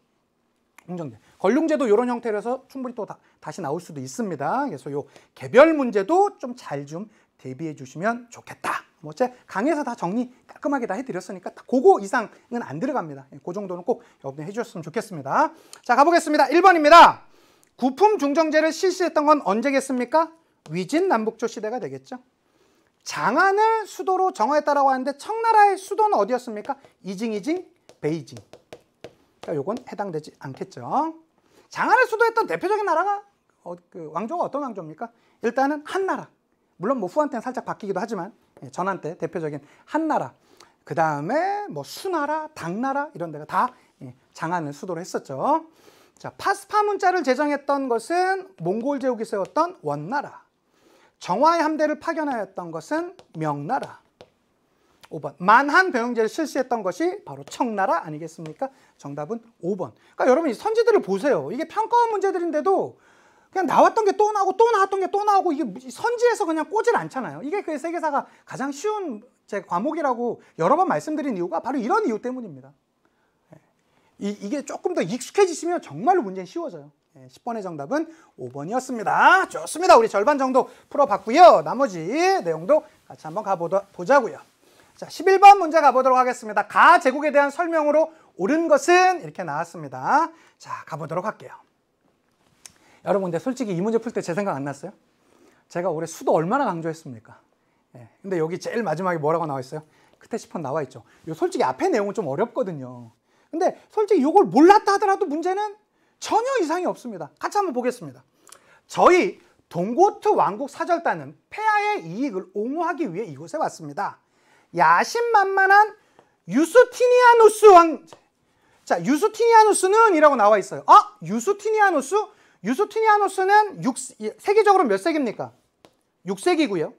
옹정제. 걸륭제도 이런 형태로서 충분히 또 다, 다시 나올 수도 있습니다. 그래서 요 개별 문제도 좀 잘좀 좀 대비해 주시면 좋겠다. 뭐제 강의에서 다 정리 깔끔하게 다 해드렸으니까 그거 이상은 안 들어갑니다. 그 정도는 꼭여러분 해주셨으면 좋겠습니다. 자 가보겠습니다. 1번입니다. 구품 중정제를 실시했던 건 언제겠습니까? 위진 남북조 시대가 되겠죠. 장안을 수도로 정화했다라고 하는데 청나라의 수도는 어디였습니까? 이징이징, 베이징. 그러니까 요건 해당되지 않겠죠. 장안을 수도했던 대표적인 나라가 어, 그 왕조가 어떤 왕조입니까? 일단은 한나라. 물론 뭐 후한테는 살짝 바뀌기도 하지만 예, 전한때 대표적인 한나라, 그 다음에 뭐 수나라, 당나라 이런 데가 다 예, 장안을 수도로 했었죠. 자, 파스파 문자를 제정했던 것은 몽골 제국이 세웠던 원나라. 정화의 함대를 파견하였던 것은 명나라. 5번. 만한 병영제를 실시했던 것이 바로 청나라 아니겠습니까? 정답은 5번. 그러니까 여러분 이 선지들을 보세요. 이게 평가원 문제들인데도 그냥 나왔던 게 또 나오고 또 나왔던 게 또 나오고 이게 선지에서 그냥 꼬질 않잖아요. 이게 그 세계사가 가장 쉬운 제 과목이라고 여러 번 말씀드린 이유가 바로 이런 이유 때문입니다. 예. 이, 이게 조금 더 익숙해지시면 정말로 문제는 쉬워져요. 10번의 예, 정답은 5번이었습니다. 좋습니다. 우리 절반 정도 풀어봤고요. 나머지 내용도 같이 한번 가보자고요. 자, 11번 문제 가보도록 하겠습니다. 가 제국에 대한 설명으로 옳은 것은 이렇게 나왔습니다. 자, 가보도록 할게요. 여러분 근데 솔직히 이 문제 풀 때 제 생각 안 났어요? 제가 올해 수도 얼마나 강조했습니까? 예. 근데 여기 제일 마지막에 뭐라고 나와 있어요? 크테시판 나와 있죠. 요 솔직히 앞에 내용은 좀 어렵거든요. 근데 솔직히 이걸 몰랐다 하더라도 문제는 전혀 이상이 없습니다. 같이 한번 보겠습니다. 저희 동고트 왕국 사절단은 폐하의 이익을 옹호하기 위해 이곳에 왔습니다. 야심만만한 유스티니아누스 왕. 자, 유스티니아누스는 이라고 나와 있어요. 아, 어? 유스티니아누스? 유스티니아누스는 6, 세계적으로 몇 세기입니까? 6세기고요.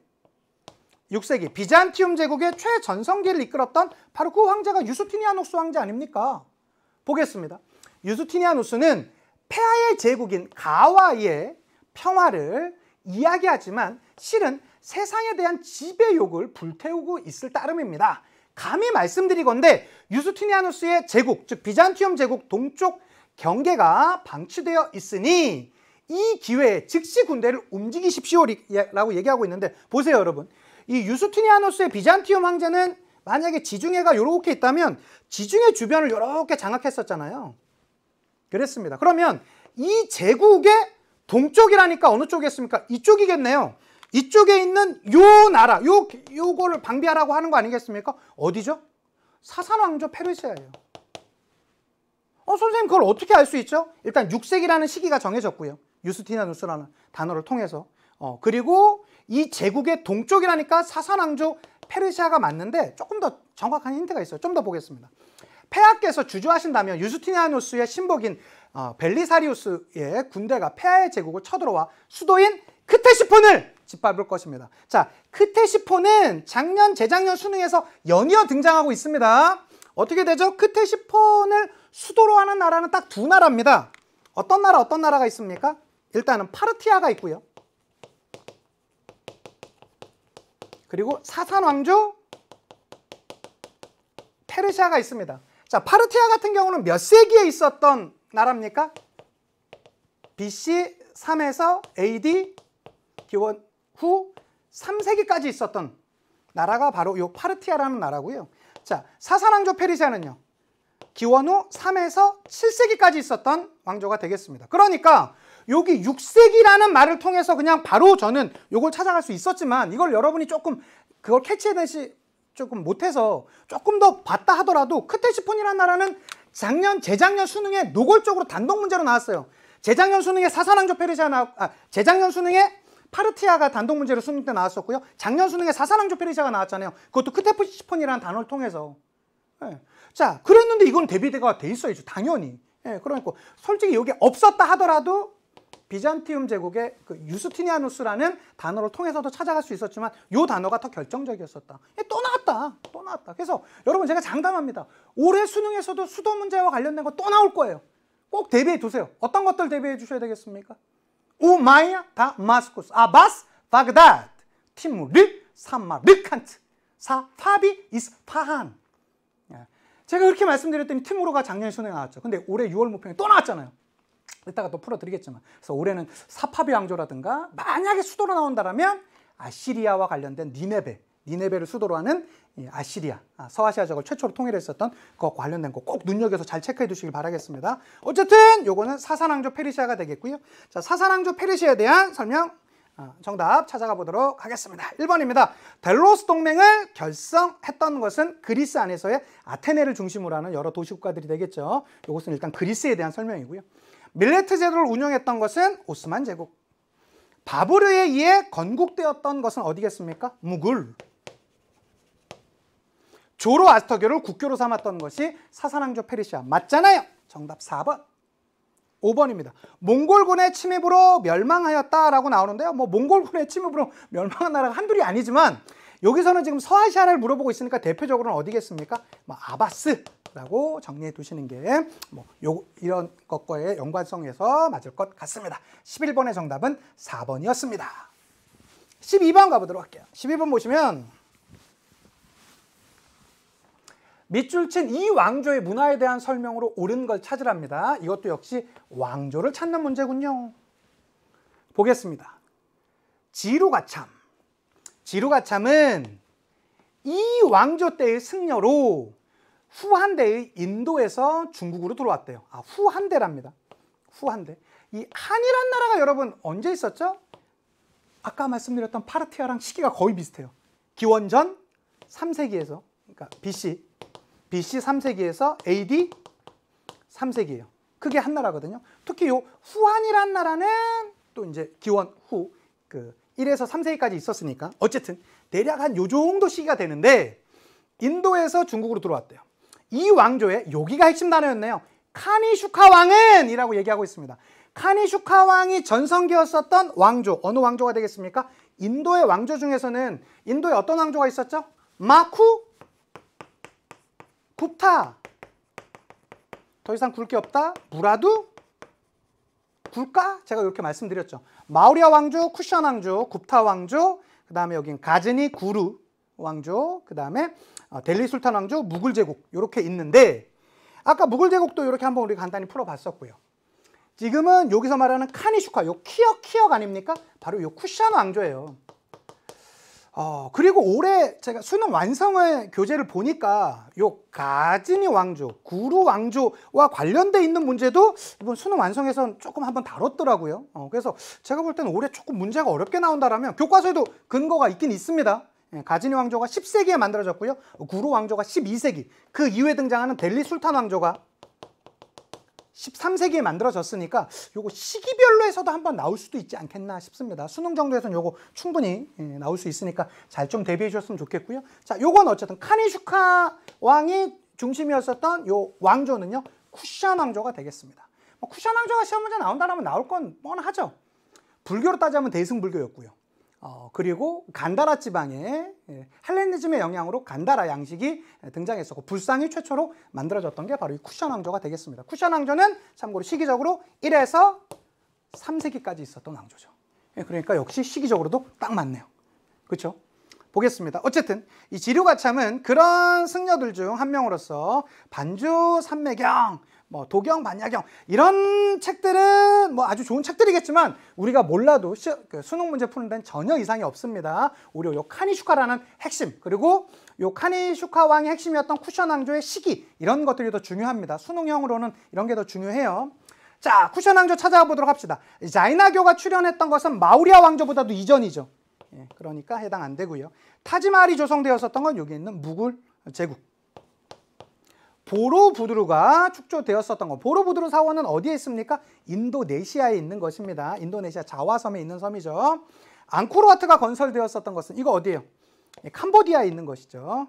6세기 비잔티움 제국의 최전성기를 이끌었던 바로 그 황제가 유스티니아누스 황제 아닙니까? 보겠습니다. 유스티니아누스는 폐하의 제국인 가와의 평화를 이야기하지만 실은 세상에 대한 지배욕을 불태우고 있을 따름입니다. 감히 말씀드리건데 유스티니아누스의 제국, 즉 비잔티움 제국 동쪽 경계가 방치되어 있으니 이 기회에 즉시 군대를 움직이십시오라고 예, 얘기하고 있는데 보세요 여러분 이 유스티니아누스의 비잔티움 황제는 만약에 지중해가 이렇게 있다면 지중해 주변을 이렇게 장악했었잖아요 그랬습니다 그러면 이 제국의 동쪽이라니까 어느 쪽이겠습니까 이쪽이겠네요 이쪽에 있는 요 나라 요 요거를 방비하라고 하는 거 아니겠습니까 어디죠 사산왕조 페르시아예요 어, 선생님 그걸 어떻게 알 수 있죠? 일단 6세기라는 시기가 정해졌고요. 유스티나누스라는 단어를 통해서. 어, 그리고 이 제국의 동쪽이라니까 사산왕조 페르시아가 맞는데 조금 더 정확한 힌트가 있어요. 좀 더 보겠습니다. 폐하께서 주저하신다면 유스티나누스의 신복인 어, 벨리사리우스의 군대가 폐하의 제국을 쳐들어와 수도인 크테시폰을 짓밟을 것입니다. 자, 크테시폰은 작년, 재작년 수능에서 연이어 등장하고 있습니다. 어떻게 되죠? 크테시폰을 수도로 하는 나라는 딱 두 나라입니다. 어떤 나라 어떤 나라가 있습니까? 일단은 파르티아가 있고요. 그리고 사산왕조 페르시아가 있습니다. 자, 파르티아 같은 경우는 몇 세기에 있었던 나라입니까? BC 3에서 AD 기원 후 3세기까지 있었던 나라가 바로 요 파르티아라는 나라고요. 자, 사산왕조 페르시아는요. 기원 후 3에서 7세기까지 있었던 왕조가 되겠습니다. 그러니까 여기 6세기라는 말을 통해서 그냥 바로 저는 이걸 찾아갈 수 있었지만 이걸 여러분이 조금 그걸 캐치해내시 조금 못해서 조금 더 봤다 하더라도 크테시폰이라는 나라는 작년 재작년 수능에 노골적으로 단독 문제로 나왔어요. 재작년 수능에 사사랑조 페르시아 나 아, 재작년 수능에 파르티아가 단독 문제로 수능 때 나왔었고요. 작년 수능에 사사랑조 페르시아가 나왔잖아요. 그것도 크테시폰이라는 단어를 통해서. 네. 자, 그랬는데 이건 대비대가 돼 있어야죠. 당연히. 예, 그러니까 솔직히 여기 없었다 하더라도 비잔티움 제국의 그 유스티니아누스라는 단어를 통해서도 찾아갈 수 있었지만 이 단어가 더 결정적이었었다. 예, 또 나왔다. 또 나왔다. 그래서 여러분 제가 장담합니다. 올해 수능에서도 수도 문제와 관련된 거 또 나올 거예요. 꼭 대비해 두세요. 어떤 것들 대비해 주셔야 되겠습니까? 우마이야 다마스코스 아바스 바그다드 티무르 산마르칸트 사 파비 이스 파한 제가 그렇게 말씀드렸더니 팀으로가 작년 에 순에 나왔죠. 근데 올해 6월 목표에 또 나왔잖아요. 이따가 또 풀어드리겠지만 그래서 올해는 사파비 왕조라든가 만약에 수도로 나온다라면 아시리아와 관련된 니네베 니네베를 수도로 하는 아시리아 아, 서아시아 지역을 최초로 통일했었던 그거 관련된 거 꼭 눈여겨서 잘 체크해 두시길 바라겠습니다 어쨌든 요거는 사산왕조 페르시아가 되겠고요 자 사산왕조 페르시아에 대한 설명 아, 정답 찾아가 보도록 하겠습니다. 1번입니다. 델로스 동맹을 결성했던 것은 그리스 안에서의 아테네를 중심으로 하는 여러 도시국가들이 되겠죠. 이것은 일단 그리스에 대한 설명이고요. 밀레트 제도를 운영했던 것은 오스만 제국. 바브르에 의해 건국되었던 것은 어디겠습니까? 무굴. 조로아스터교를 국교로 삼았던 것이 사사랑조 페르시아. 맞잖아요. 정답 4번. 5번입니다. 몽골군의 침입으로 멸망하였다라고 나오는데요. 뭐 몽골군의 침입으로 멸망한 나라가 한둘이 아니지만 여기서는 지금 서아시아를 물어보고 있으니까 대표적으로는 어디겠습니까? 뭐 아바스라고 정리해 두시는 게 뭐 이런 것과의 연관성에서 맞을 것 같습니다. 11번의 정답은 4번이었습니다. 12번 가보도록 할게요. 12번 보시면 밑줄 친 이 왕조의 문화에 대한 설명으로 옳은 걸 찾으랍니다. 이것도 역시 왕조를 찾는 문제군요. 보겠습니다. 지루가참. 지루가참은 이 왕조 때의 승려로 후한대의 인도에서 중국으로 들어왔대요. 아, 후한대랍니다. 후한대. 이 한이란 나라가 여러분 언제 있었죠? 아까 말씀드렸던 파르티아랑 시기가 거의 비슷해요. 기원전 3세기에서 그러니까 BC BC 3세기에서 AD 3세기예요. 그게 한 나라거든요. 특히 요 후한이란 나라는 또 이제 기원 후그 1에서 3세기까지 있었으니까 어쨌든 대략 한 요 정도 시기가 되는데 인도에서 중국으로 들어왔대요. 이 왕조의 여기가 핵심 단어였네요. 카니슈카 왕은 이라고 얘기하고 있습니다. 카니슈카 왕이 전성기였었던 왕조 어느 왕조가 되겠습니까? 인도의 왕조 중에서는 인도에 어떤 왕조가 있었죠? 마쿠 굽타 더 이상 굴 게 없다 무라두 굴까? 제가 이렇게 말씀드렸죠 마우리아 왕조, 쿠션 왕조, 굽타 왕조 그 다음에 여긴 가즈니 구루 왕조 그 다음에 어, 델리 술탄 왕조, 무굴 제국 이렇게 있는데 아까 무굴 제국도 이렇게 한번 우리 간단히 풀어봤었고요 지금은 여기서 말하는 카니슈카, 요 키역 키역 아닙니까? 바로 요 쿠션 왕조예요 어, 그리고 올해 제가 수능 완성의 교재를 보니까 요 가즈니 왕조, 구루 왕조와 관련돼 있는 문제도 이번 수능 완성에선 조금 한번 다뤘더라고요. 어, 그래서 제가 볼 때는 올해 조금 문제가 어렵게 나온다라면 교과서에도 근거가 있긴 있습니다. 예, 가즈니 왕조가 10세기에 만들어졌고요. 구루 왕조가 12세기. 그 이후에 등장하는 델리 술탄 왕조가 13세기에 만들어졌으니까 요거 시기별로 에서도 한번 나올 수도 있지 않겠나 싶습니다. 수능 정도에서는 요거 충분히 예, 나올 수 있으니까 잘 좀 대비해 주셨으면 좋겠고요. 자, 요건 어쨌든 카니슈카 왕이 중심이었었던 요 왕조는요. 쿠시 왕조가 되겠습니다. 뭐 쿠시 왕조가 시험 문제 나온다면 나올 건 뻔하죠. 불교로 따지면 대승불교였고요. 어, 그리고 간다라 지방에 예, 헬레니즘의 영향으로 간다라 양식이 등장했었고 불상이 최초로 만들어졌던 게 바로 이 쿠션 왕조가 되겠습니다. 쿠션 왕조는 참고로 시기적으로 1에서 3세기까지 있었던 왕조죠. 예, 그러니까 역시 시기적으로도 딱 맞네요. 그렇죠? 보겠습니다. 어쨌든 이 지류 가참은 그런 승려들 중 한 명으로서 반주 산매경 뭐 도경, 반야경 이런 책들은 뭐 아주 좋은 책들이겠지만 우리가 몰라도 시, 그 수능 문제 푸는 데는 전혀 이상이 없습니다. 오히려 요 카니슈카라는 핵심 그리고 요 카니슈카 왕의 핵심이었던 쿠션 왕조의 시기 이런 것들이 더 중요합니다. 수능형으로는 이런 게 더 중요해요. 자, 쿠션 왕조 찾아와 보도록 합시다. 자이나교가 출현했던 것은 마우리아 왕조보다도 이전이죠. 예, 그러니까 해당 안 되고요. 타지마할이 조성되었었던 건 여기 있는 무굴 제국. 보로부두르가 축조되었었던 것. 보로부두르 사원은 어디에 있습니까? 인도네시아에 있는 것입니다. 인도네시아 자와섬에 있는 섬이죠. 앙코르와트가 건설되었었던 것은 이거 어디예요? 예, 캄보디아에 있는 것이죠.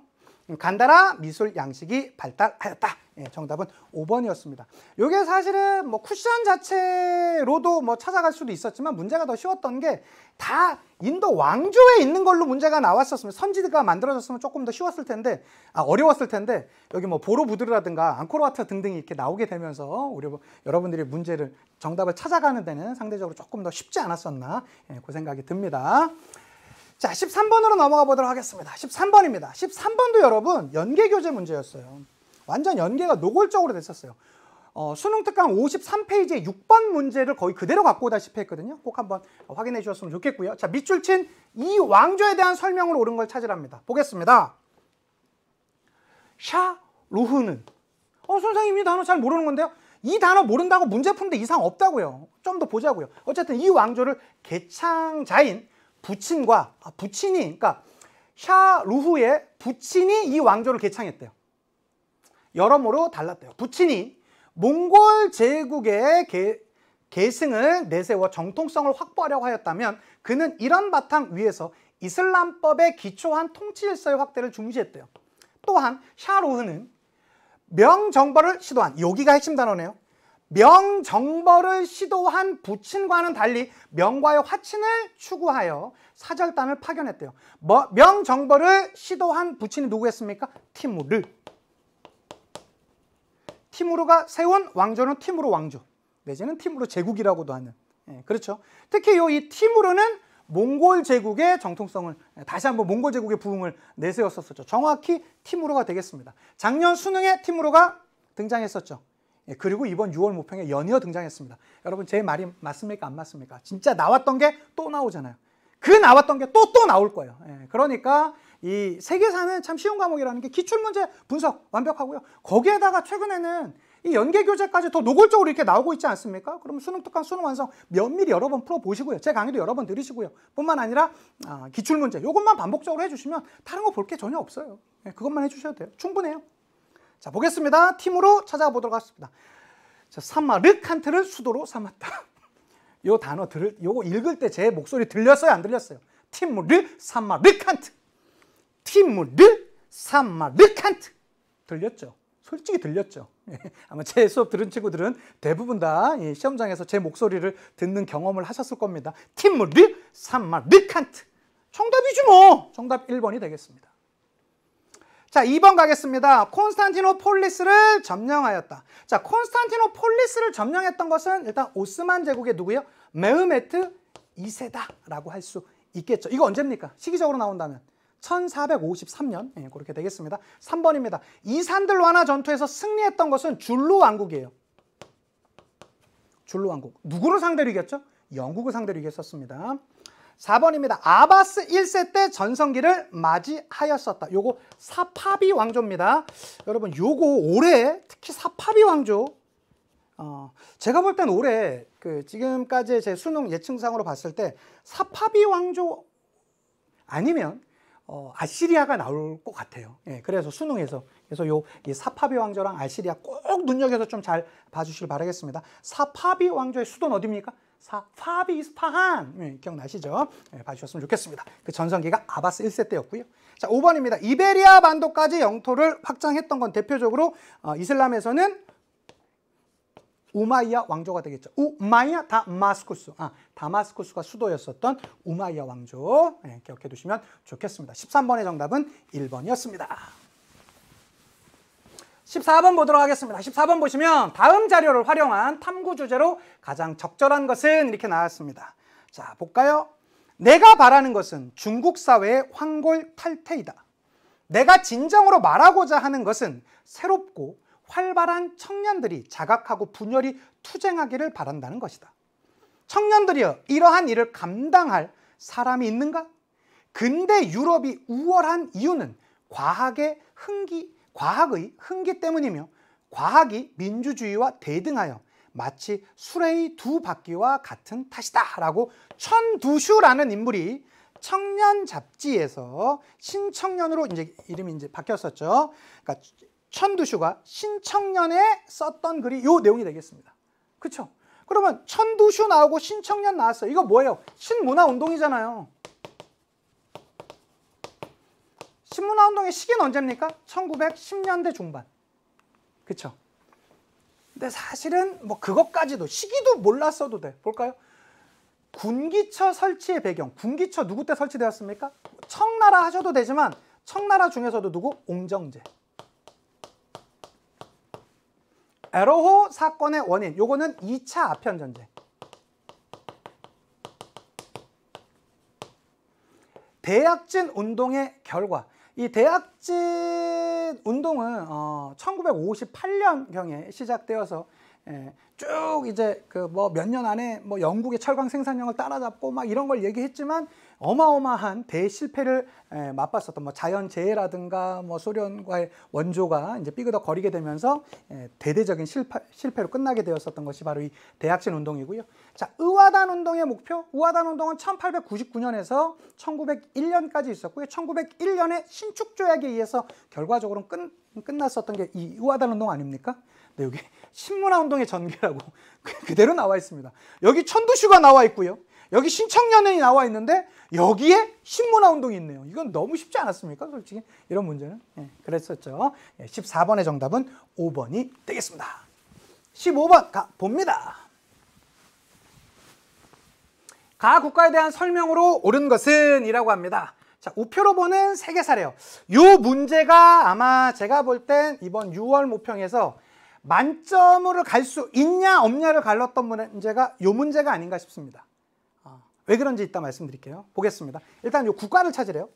음, 간다라 미술 양식이 발달하였다. 예, 정답은 5번이었습니다. 이게 사실은 뭐 쿠션 자체로도 뭐 찾아갈 수도 있었지만 문제가 더 쉬웠던 게 다 인도 왕조에 있는 걸로 문제가 나왔었으면 선지가 만들어졌으면 조금 더 쉬웠을 텐데 아, 어려웠을 텐데 여기 뭐 보로부드르라든가 앙코르와트 등등이 이렇게 나오게 되면서 우리 뭐 여러분들이 문제를 정답을 찾아가는 데는 상대적으로 조금 더 쉽지 않았었나 예, 그 생각이 듭니다. 자, 13번으로 넘어가 보도록 하겠습니다. 13번입니다. 13번도 여러분 연계 교재 문제였어요. 완전 연계가 노골적으로 됐었어요. 어, 수능 특강 53페이지에 6번 문제를 거의 그대로 갖고 오다시피 했거든요. 꼭 한번 확인해 주셨으면 좋겠고요. 자, 밑줄 친 이 왕조에 대한 설명으로 옳은 걸 찾으랍니다. 보겠습니다. 샤 루흐는 어, 선생님 이 단어 잘 모르는 건데요. 이 단어 모른다고 문제 푸는데 이상 없다고요. 좀 더 보자고요. 어쨌든 이 왕조를 개창자인 부친과 아, 부친이 그러니까 샤 루흐의 부친이 이 왕조를 개창했대요. 여러모로 달랐대요. 부친이 몽골 제국의 개, 계승을 내세워 정통성을 확보하려고 하였다면 그는 이런 바탕 위에서 이슬람법의 기초한 통치 질서의 확대를 중시했대요. 또한 샤로흐는 명정벌을 시도한 여기가 핵심 단어네요. 명정벌을 시도한 부친과는 달리 명과의 화친을 추구하여 사절단을 파견했대요. 뭐, 명정벌을 시도한 부친이 누구였습니까? 티무르. 팀으로가 세운 왕조는 팀으로 왕조 내지는 팀으로 제국이라고도 하는 예, 그렇죠. 특히 요이 팀으로는 몽골 제국의 정통성을 예, 다시 한번 몽골 제국의 부흥을 내세웠었죠. 정확히 팀으로가 되겠습니다. 작년 수능에 팀으로가 등장했었죠. 예, 그리고 이번 6월 모평에 연이어 등장했습니다. 여러분 제 말이 맞습니까? 안 맞습니까? 진짜 나왔던 게 또 나오잖아요. 그 나왔던 게 또또 또 나올 거예요. 예, 그러니까 이 세계사는 참 쉬운 과목이라는 게 기출문제 분석 완벽하고요. 거기에다가 최근에는 이 연계 교재까지 더 노골적으로 이렇게 나오고 있지 않습니까? 그럼 수능 특강 수능 완성 면밀히 여러 번 풀어 보시고요. 제 강의도 여러 번 들으시고요. 뿐만 아니라 아, 기출 문제 이것만 반복적으로 해주시면 다른 거 볼 게 전혀 없어요. 네, 그것만 해주셔도 돼요. 충분해요. 자 보겠습니다. 팀으로 찾아가 보도록 하겠습니다. 자, 삼마 르칸트를 수도로 삼았다. 요 단어 들을 요거 읽을 때 제 목소리 들렸어요? 안 들렸어요? 팀르 삼마 르칸트 티무르 사마르칸트 들렸죠? 솔직히 들렸죠. 예, 아마 제 수업 들은 친구들은 대부분 다 예, 시험장에서 제 목소리를 듣는 경험을 하셨을 겁니다. 티무르 사마르칸트 정답이지 뭐. 정답 1번이 되겠습니다. 자, 2번 가겠습니다. 콘스탄티노폴리스를 점령하였다. 자, 콘스탄티노폴리스를 점령했던 것은 일단 오스만 제국의 누구요? 메흐메트 2세다라고 할 수 있겠죠. 이거 언제입니까? 시기적으로 나온다면. 1453년 예, 그렇게 되겠습니다. 3번입니다. 이산들와나 전투에서 승리했던 것은 줄루 왕국이에요. 줄루 왕국. 누구를 상대로 이겼죠? 영국을 상대로 이겼었습니다. 4번입니다. 아바스 1세 때 전성기를 맞이하였었다. 요거 사파비 왕조입니다. 여러분 요거 올해 특히 사파비 왕조 어, 제가 볼 땐 올해 그 지금까지 제 수능 예측상으로 봤을 때 사파비 왕조 아니면 어, 아시리아가 나올 것 같아요. 예, 그래서 수능에서 그래서 요 사파비 왕조랑 아시리아 꼭 눈여겨서 좀 잘 봐주시길 바라겠습니다. 사파비 왕조의 수도는 어디입니까? 사파비 이스파한 예, 기억나시죠? 예, 봐주셨으면 좋겠습니다. 그 전성기가 아바스 1세 때였고요. 자, 5번입니다. 이베리아 반도까지 영토를 확장했던 건 대표적으로 어, 이슬람에서는 우마이야 왕조가 되겠죠. 우마이야 다마스쿠스. 아, 다마스쿠스가 수도였었던 우마이야 왕조. 네, 기억해 두시면 좋겠습니다. 13번의 정답은 1번이었습니다. 14번 보도록 하겠습니다. 14번 보시면 다음 자료를 활용한 탐구 주제로 가장 적절한 것은 이렇게 나왔습니다. 자, 볼까요? 내가 바라는 것은 중국 사회의 황골 탈퇴이다. 내가 진정으로 말하고자 하는 것은 새롭고 활발한 청년들이 자각하고 분열이 투쟁하기를 바란다는 것이다. 청년들이여 이러한 일을 감당할 사람이 있는가? 근대 유럽이 우월한 이유는 과학의 흥기, 과학의 흥기 때문이며 과학이 민주주의와 대등하여 마치 수레의 두 바퀴와 같은 탓이다 라고 천두슈라는 인물이 청년 잡지에서 신청년으로 이제 이름이 이제 바뀌었었죠. 그러니까 천두슈가 신청년에 썼던 글이 요 내용이 되겠습니다. 그렇죠? 그러면 천두슈 나오고 신청년 나왔어요. 이거 뭐예요? 신문화 운동이잖아요. 신문화 운동의 시기는 언제입니까? 1910년대 중반. 그렇죠? 근데 사실은 뭐 그것까지도 시기도 몰랐어도 돼. 볼까요? 군기처 설치의 배경. 군기처 누구 때 설치되었습니까? 청나라 하셔도 되지만 청나라 중에서도 누구? 옹정제. 에로호 사건의 원인, 요거는 2차 아편 전쟁. 대약진 운동의 결과. 이 대약진 운동은 어, 1958년경에 시작되어서 예, 쭉 이제 그 뭐 몇 년 안에 뭐 영국의 철강 생산량을 따라잡고 막 이런 걸 얘기했지만 어마어마한 대실패를 맛봤었던 뭐 자연재해라든가 뭐 소련과의 원조가 이제 삐그덕 거리게 되면서 대대적인 실패, 실패로 끝나게 되었었던 것이 바로 이 대학신 운동이고요. 자, 의화단 운동의 목표, 의화단 운동은 1899년에서 1901년까지 있었고요. 1901년에 신축 조약에 의해서 결과적으로 끝, 끝났었던 게 이 의화단 운동 아닙니까? 네, 여기 신문화 운동의 전개라고 그대로 나와 있습니다. 여기 천두시가 나와 있고요. 여기 신청년이 나와 있는데 여기에 신문화 운동이 있네요. 이건 너무 쉽지 않았습니까? 솔직히 이런 문제는 예, 그랬었죠. 예, 14번의 정답은 5번이 되겠습니다. 15번 가 봅니다. 가 국가에 대한 설명으로 옳은 것은 이라고 합니다. 자, 우표로 보는 세계사래요. 요 문제가 아마 제가 볼 땐 이번 6월 모평에서 만점으로 갈 수 있냐 없냐를 갈랐던 문제가 요 문제가 아닌가 싶습니다. 왜 그런지 이따 말씀드릴게요. 보겠습니다. 일단 요 국가를 찾으래요.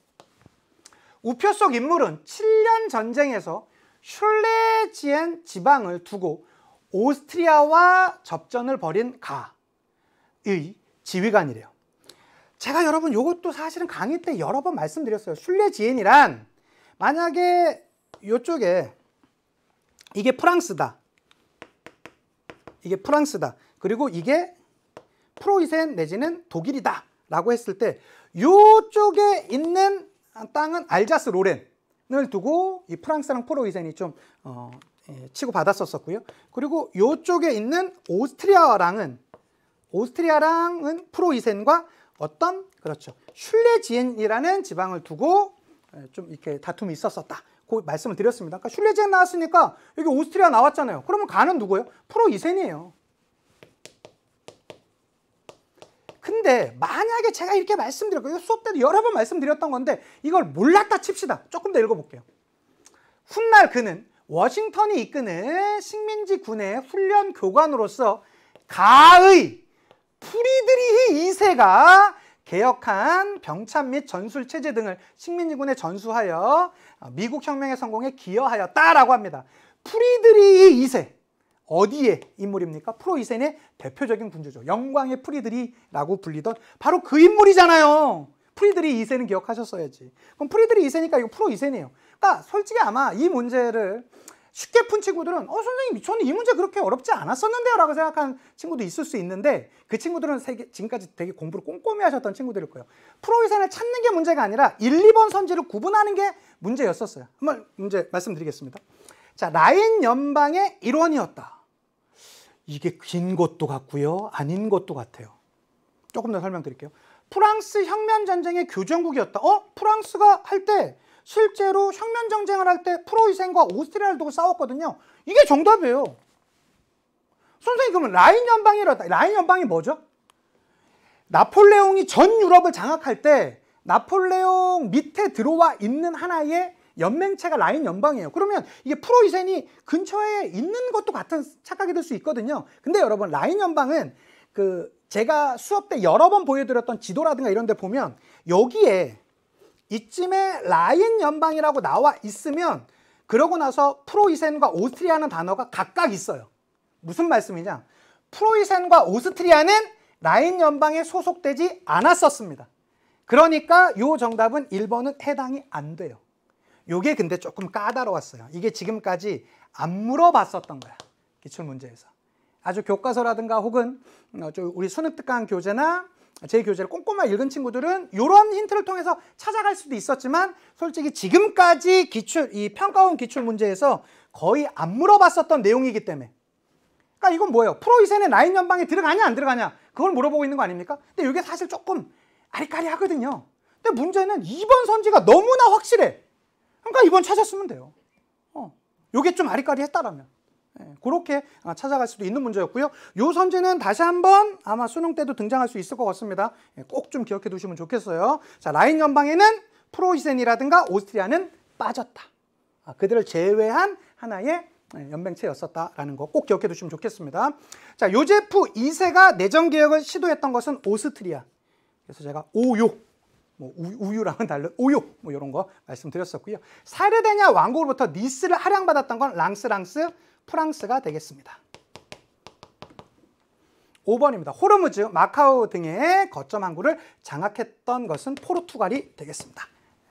우표 속 인물은 7년 전쟁에서 슐레지엔 지방을 두고 오스트리아와 접전을 벌인 가의 지휘관이래요. 제가 여러분 이것도 사실은 강의 때 여러 번 말씀드렸어요. 슐레지엔이란 만약에 이쪽에 이게 프랑스다. 이게 프랑스다. 그리고 이게 프로이센 내지는 독일이다 라고 했을 때 이쪽에 있는 땅은 알자스 로렌을 두고 이 프랑스랑 프로이센이 좀 어, 예, 치고 받았었었고요. 그리고 이쪽에 있는 오스트리아랑은 오스트리아랑은 프로이센과 어떤 그렇죠 슐레지엔이라는 지방을 두고 예, 좀 이렇게 다툼이 있었었다. 그 말씀을 드렸습니다. 그러니까 슐레지엔 나왔으니까 여기 오스트리아 나왔잖아요. 그러면 가는 누구예요? 프로이센이에요. 근데 만약에 제가 이렇게 말씀드렸고 이 수업 때도 여러 번 말씀드렸던 건데 이걸 몰랐다 칩시다. 조금 더 읽어볼게요. 훗날 그는 워싱턴이 이끄는 식민지 군의 훈련 교관으로서 가의 프리드리히 2세가 개혁한 병참 및 전술 체제 등을 식민지군에 전수하여 미국 혁명의 성공에 기여하였다라고 합니다. 프리드리히 2세 어디에 인물입니까? 프로이센의 대표적인 군주죠. 영광의 프리드리라고 불리던 바로 그 인물이잖아요. 프리드리 이세는 기억하셨어야지. 그럼 프리드리 이세니까 이거 프로 2세네요. 그러니까 솔직히 아마 이 문제를 쉽게 푼 친구들은 어 선생님 저는 이 문제 그렇게 어렵지 않았었는데요 라고 생각한 친구도 있을 수 있는데 그 친구들은 세계, 지금까지 되게 공부를 꼼꼼히 하셨던 친구들일 거예요 프로이센을 찾는 게 문제가 아니라 1, 2번 선지를 구분하는 게 문제였었어요 한번 문제 말씀드리겠습니다 자 라인 연방의 일원이었다 이게 긴 것도 같고요. 아닌 것도 같아요. 조금 더 설명드릴게요. 프랑스 혁명 전쟁의 교정국이었다. 어? 프랑스가 할 때 실제로 혁명 전쟁을 할 때 프로이센과 오스트리아를 두고 싸웠거든요. 이게 정답이에요. 선생님 그러면 라인 연방이라다. 라인 연방이 뭐죠? 나폴레옹이 전 유럽을 장악할 때 나폴레옹 밑에 들어와 있는 하나의 연맹체가 라인 연방이에요. 그러면 이게 프로이센이 근처에 있는 것도 같은 착각이 될 수 있거든요. 근데 여러분 라인 연방은 그 제가 수업 때 여러 번 보여드렸던 지도라든가 이런 데 보면 여기에 이쯤에 라인 연방이라고 나와 있으면 그러고 나서 프로이센과 오스트리아는 단어가 각각 있어요. 무슨 말씀이냐? 프로이센과 오스트리아는 라인 연방에 소속되지 않았었습니다. 그러니까 요 정답은 1번은 해당이 안 돼요. 요게 근데 조금 까다로웠어요. 이게 지금까지 안 물어봤었던 거야. 기출 문제에서. 아주 교과서라든가 혹은 어, 우리 수능 특강 교재나 제 교재를 꼼꼼하게 읽은 친구들은 이런 힌트를 통해서 찾아갈 수도 있었지만 솔직히 지금까지 기출 이 평가원 기출 문제에서 거의 안 물어봤었던 내용이기 때문에 그러니까 이건 뭐예요? 프로이센의 라인 연방에 들어가냐 안 들어가냐 그걸 물어보고 있는 거 아닙니까? 근데 이게 사실 조금 아리까리하거든요. 근데 문제는 2번 선지가 너무나 확실해. 그러니까 이번 찾았으면 돼요. 어. 요게 좀 아리까리했다라면. 예, 그렇게 아, 찾아갈 수도 있는 문제였고요. 요 선지는 다시 한번 아마 수능 때도 등장할 수 있을 것 같습니다. 예, 꼭 좀 기억해 두시면 좋겠어요. 자, 라인 연방에는 프로이센이라든가 오스트리아는 빠졌다. 아, 그들을 제외한 하나의 예, 연맹체였었다라는 거 꼭 기억해 두시면 좋겠습니다. 자, 요제프 2세가 내정 개혁을 시도했던 것은 오스트리아. 그래서 제가 오요 뭐 우유, 랑은 달른 우유 뭐 이런 거 말씀드렸었고요. 사르데냐 왕국으로부터 니스를 할양받았던 건 랑스랑스 프랑스가 되겠습니다. 5번입니다. 호르무즈, 마카오 등의 거점 항구를 장악했던 것은 포르투갈이 되겠습니다.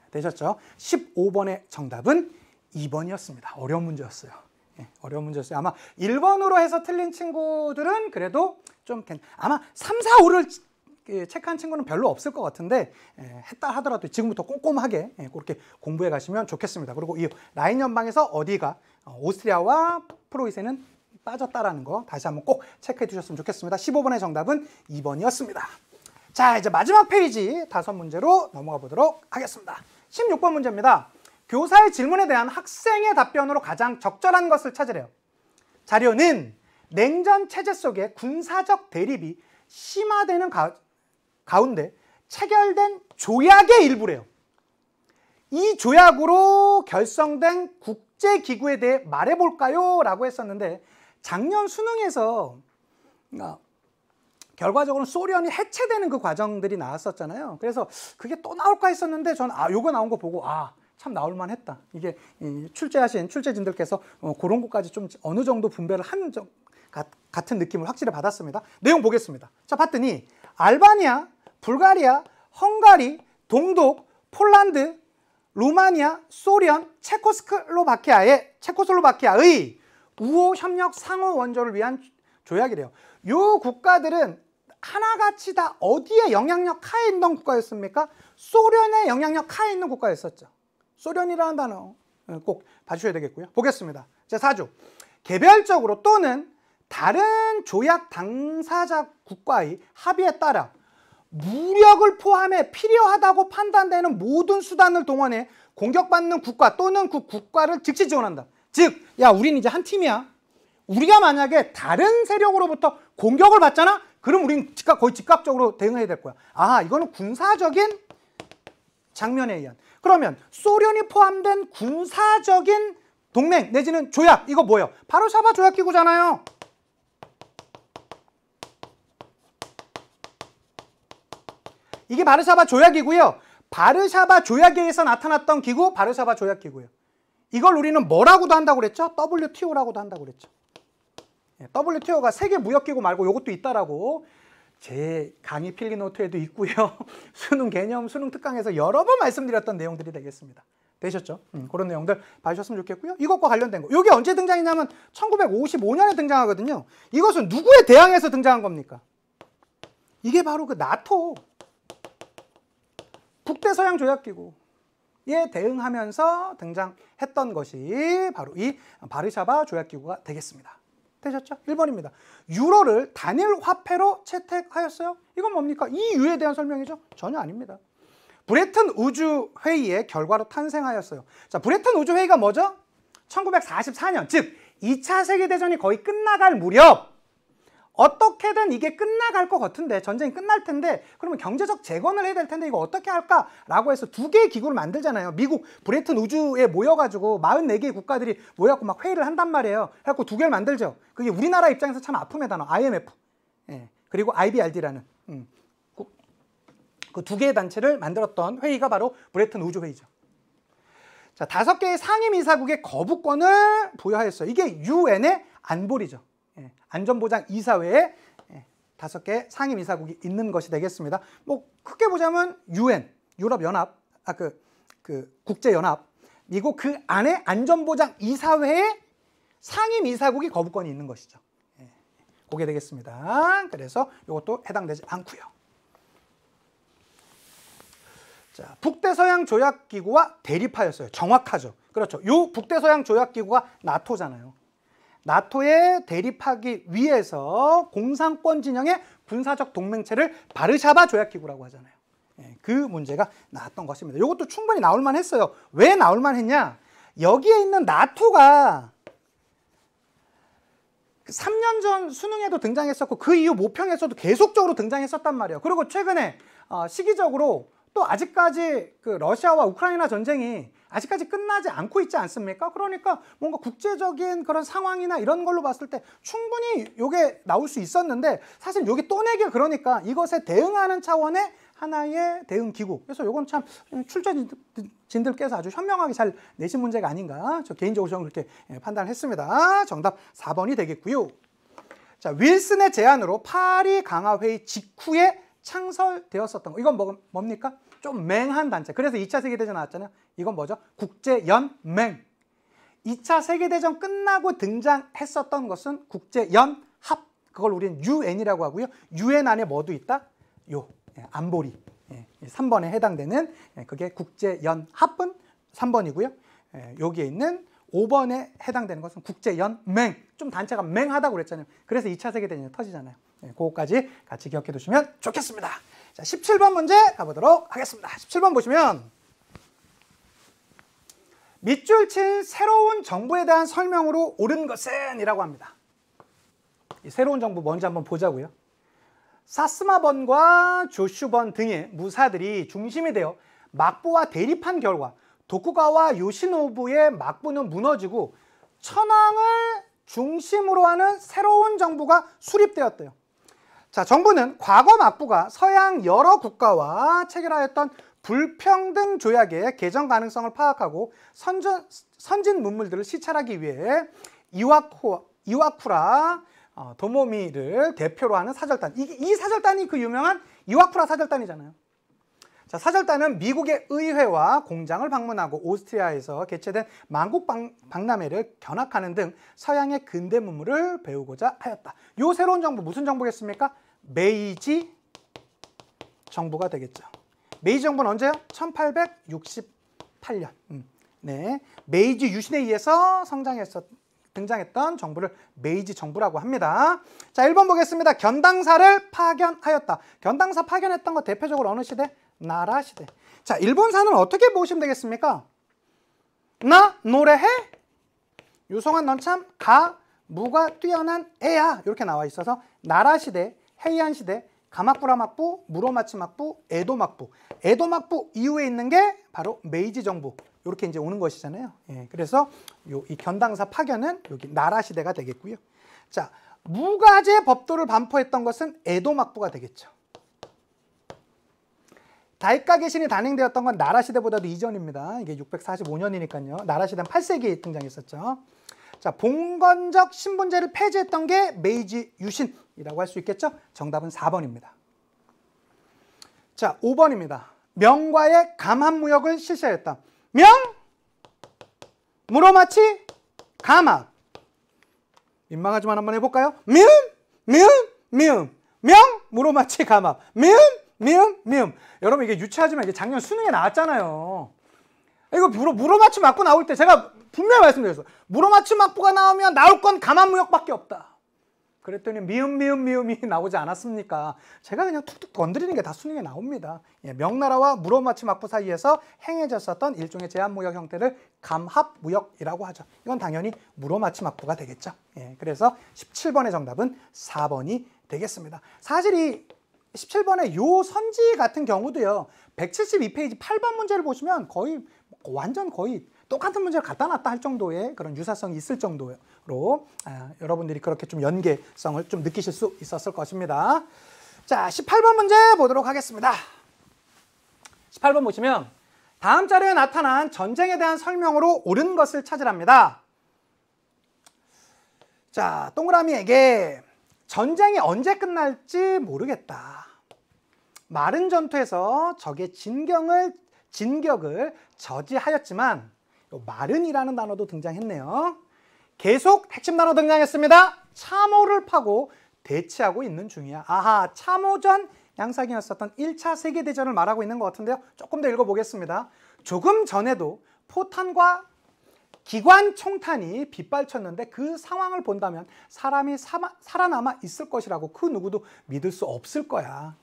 되셨죠? 15번의 정답은 2번이었습니다. 어려운 문제였어요. 예, 어려운 문제였어요. 아마 1번으로 해서 틀린 친구들은 그래도 좀 괜... 아마 3, 4, 5를 예, 체크한 친구는 별로 없을 것 같은데 예, 했다 하더라도 지금부터 꼼꼼하게 예, 그렇게 공부해 가시면 좋겠습니다. 그리고 이 라인 연방에서 어디가 어, 오스트리아와 프로이센은 빠졌다라는 거 다시 한번 꼭 체크해 주셨으면 좋겠습니다. 15번의 정답은 2번이었습니다. 자 이제 마지막 페이지 다섯 문제로 넘어가 보도록 하겠습니다. 16번 문제입니다. 교사의 질문에 대한 학생의 답변으로 가장 적절한 것을 찾으래요. 자료는 냉전 체제 속의 군사적 대립이 심화되는 가, 가운데 체결된 조약의 일부래요. 이 조약으로 결성된 국제기구에 대해 말해볼까요? 라고 했었는데 작년 수능에서 아, 결과적으로 소련이 해체되는 그 과정들이 나왔었잖아요. 그래서 그게 또 나올까 했었는데 저는 아, 요거 나온 거 보고 아, 참 나올만 했다. 이게 출제하신 출제진들께서 어, 그런 것까지 좀 어느 정도 분배를 한는 같은 느낌을 확실히 받았습니다. 내용 보겠습니다. 자, 봤더니 알바니아, 불가리아, 헝가리, 동독, 폴란드, 루마니아, 소련, 체코스로바키아의 체코슬로바키아의 우호 협력 상호 원조를 위한 조약이래요. 요 국가들은 하나같이 다 어디에 영향력 하에 있는 국가였습니까? 소련의 영향력 하에 있는 국가였었죠. 소련이라는 단어 예, 꼭 봐주셔야 되겠고요. 보겠습니다. 제4조. 개별적으로 또는 다른 조약 당사자 국가의 합의에 따라 무력을 포함해 필요하다고 판단되는 모든 수단을 동원해 공격받는 국가 또는 그 국가를 즉시 지원한다. 즉, 야, 우린 이제 한 팀이야. 우리가 만약에 다른 세력으로부터 공격을 받잖아? 그럼 우린 즉각, 거의 즉각적으로 대응해야 될 거야. 아, 이거는 군사적인 장면에 의한. 그러면 소련이 포함된 군사적인 동맹 내지는 조약 이거 뭐예요? 바로 샤바 조약기구잖아요. 이게 바르샤바 조약이고요. 바르샤바 조약에서 나타났던 기구 바르샤바 조약 기구예요. 이걸 우리는 뭐라고도 한다고 그랬죠? WTO라고도 한다고 그랬죠. 예, WTO가 세계 무역기구 말고 이것도 있다라고 제 강의 필기 노트에도 있고요. 수능 개념, 수능 특강에서 여러 번 말씀드렸던 내용들이 되겠습니다. 되셨죠? 음, 그런 내용들 봐주셨으면 좋겠고요. 이것과 관련된 거. 이게 언제 등장했냐면 1955년에 등장하거든요. 이것은 누구에 대항해서 등장한 겁니까? 이게 바로 그 나토 북대서양 조약기구에 대응하면서 등장했던 것이 바로 이 바르샤바 조약기구가 되겠습니다. 되셨죠? 1번입니다. 유로를 단일 화폐로 채택하였어요. 이건 뭡니까? 이유에 대한 설명이죠? 전혀 아닙니다. 브레튼 우주 회의의 결과로 탄생하였어요. 자, 브레튼 우주 회의가 뭐죠? 1944년, 즉 2차 세계 대전이 거의 끝나갈 무렵 어떻게든 이게 끝나갈 것 같은데 전쟁이 끝날 텐데 그러면 경제적 재건을 해야 될 텐데 이거 어떻게 할까라고 해서 두 개의 기구를 만들잖아요. 미국 브레튼 우주에 모여가지고 44개의 국가들이 모여갖고 막 회의를 한단 말이에요. 그래갖고 두 개를 만들죠. 그게 우리나라 입장에서 참 아픔의 단어 IMF 예. 그리고 IBRD라는 음. 그두 그 개의 단체를 만들었던 회의가 바로 브레튼 우주 회의죠. 자 다섯 개의 상임이사국의 거부권을 부여하였어요. 이게 UN의 안보리죠. 예, 안전보장 이사회에 예, 다섯 개 상임 이사국이 있는 것이 되겠습니다. 뭐 크게 보자면 유엔, 유럽연합, 아그 그 국제연합, 미국 그 안에 안전보장 이사회에 상임 이사국이 거부권이 있는 것이죠. 예, 그게 되겠습니다. 그래서 이것도 해당되지 않고요. 자, 북대서양 조약기구와 대립하였어요. 정확하죠. 그렇죠. 요 북대서양 조약기구가 나토잖아요. 나토에 대립하기 위해서 공산권 진영의 군사적 동맹체를 바르샤바 조약기구라고 하잖아요. 예, 그 문제가 나왔던 것입니다. 이것도 충분히 나올만 했어요. 왜 나올만 했냐? 여기에 있는 나토가 3년 전 수능에도 등장했었고 그 이후 모평에서도 계속적으로 등장했었단 말이에요. 그리고 최근에 어, 시기적으로 또 아직까지 그 러시아와 우크라이나 전쟁이 아직까지 끝나지 않고 있지 않습니까? 그러니까 뭔가 국제적인 그런 상황이나 이런 걸로 봤을 때 충분히 요게 나올 수 있었는데 사실 요게 또내기 그러니까 이것에 대응하는 차원의 하나의 대응 기구. 그래서 요건참 출제진들께서 아주 현명하게 잘 내신 문제가 아닌가. 저 개인적으로 저는 그렇게 예, 판단했습니다. 을 정답 4번이 되겠고요. 자, 윌슨의 제안으로 파리 강화회의 직후에 창설되었었던 거. 이건 뭐, 뭡니까? 좀 맹한 단체. 그래서 2차 세계대전 나왔잖아요. 이건 뭐죠? 국제연맹. 2차 세계대전 끝나고 등장했었던 것은 국제연합. 그걸 우리는 UN이라고 하고요. UN 안에 뭐도 있다? 요 예, 안보리. 3번에 예, 해당되는 예, 그게 국제연합은 3번이고요. 여기에 있는 5번에 해당되는 것은 국제연맹. 좀 단체가 맹하다고 그랬잖아요. 그래서 2차 세계대전이 터지잖아요. 그거까지 같이 기억해 두시면 좋겠습니다. 자, 17번 문제 가보도록 하겠습니다. 17번 보시면 밑줄 친 새로운 정부에 대한 설명으로 옳은 것은 이라고 합니다. 새로운 정부 뭔지 한번 보자고요. 사스마번과 조슈번 등의 무사들이 중심이 되어 막부와 대립한 결과 도쿠가와 요시노부의 막부는 무너지고 천황을 중심으로 하는 새로운 정부가 수립되었대요. 자, 정부는 과거 막부가 서양 여러 국가와 체결하였던 불평등 조약의 개정 가능성을 파악하고 선전, 선진 문물들을 시찰하기 위해 이와코, 이와쿠라 어, 도모미를 대표로 하는 사절단 이, 이 사절단이 그 유명한 이와쿠라 사절단이잖아요 자, 사절단은 미국의 의회와 공장을 방문하고 오스트리아에서 개최된 만국 박람회를 견학하는 등 서양의 근대 문물을 배우고자 하였다 요 새로운 정부 무슨 정부겠습니까? 메이지 정부가 되겠죠. 메이지 정부는 언제요? 1868년. 음, 네, 메이지 유신에 의해서 성장했었 등장했던 정부를 메이지 정부라고 합니다. 자, 1번 보겠습니다. 견당사를 파견하였다. 견당사 파견했던 거 대표적으로 어느 시대? 나라 시대. 자, 일본사는 어떻게 보시면 되겠습니까? 나 노래해? 유성한넌 참 가 무가 뛰어난 애야. 이렇게 나와 있어서 나라 시대 헤이안 시대 가마쿠라 막부, 무로마치 막부, 에도 막부. 에도 막부 이후에 있는 게 바로 메이지 정부. 이렇게 이제 오는 것이잖아요. 예, 그래서 요, 이 견당사 파견은 여기 나라 시대가 되겠고요. 자, 무가제 법도를 반포했던 것은 에도 막부가 되겠죠. 다이가게 신이 단행되었던 건 나라 시대보다도 이전입니다. 이게 645년이니까요. 나라 시대는 8세기에 등장했었죠. 자, 봉건적 신분제를 폐지했던 게 메이지 유신이라고 할 수 있겠죠? 정답은 4번입니다. 자, 5번입니다. 명과의 감한무역을 실시하였다. 명! 무로마치 감합. 민망하지만 한번 해볼까요? 미음! 미음! 미음! 명! 무로마치 감합. 미음! 미음! 미음! 여러분 이게 유치하지만 이게 작년 수능에 나왔잖아요. 이거 물어, 물어맞취 맞고 나올 때 제가 분명히 말씀드렸어. 물어맞취 맞고가 나오면 나올 건 가만무역밖에 없다. 그랬더니 미음 미음 미음이 나오지 않았습니까? 제가 그냥 툭툭 건드리는 게다 수능에 나옵니다. 예, 명나라와 무로마치 막부 사이에서 행해졌었던 일종의 제한무역 형태를 감합무역이라고 하죠. 이건 당연히 무로마치 막부가 되겠죠. 예, 그래서 17번의 정답은 4번이 되겠습니다. 사실 이 17번의 요 선지 같은 경우도요. 172페이지 8번 문제를 보시면 거의 완전 거의 똑같은 문제를 갖다 놨다 할 정도의 그런 유사성이 있을 정도로 아, 여러분들이 그렇게 좀 연계성을 좀 느끼실 수 있었을 것입니다. 자, 18번 문제 보도록 하겠습니다. 18번 보시면 다음 자료에 나타난 전쟁에 대한 설명으로 옳은 것을 찾으랍니다. 자, 동그라미에게 전쟁이 언제 끝날지 모르겠다. 마른 전투에서 적의 진경을 진격을 저지하였지만 마른이라는 단어도 등장했네요. 계속 핵심 단어 등장했습니다. 참호를 파고 대치하고 있는 중이야. 아하, 참호전 양사이었었던 1차 세계대전을 말하고 있는 것 같은데요. 조금 더 읽어보겠습니다. 조금 전에도 포탄과 기관 총탄이 빗발쳤는데 그 상황을 본다면 사람이 사마, 살아남아 있을 것이라고 그 누구도 믿을 수 없을 거야.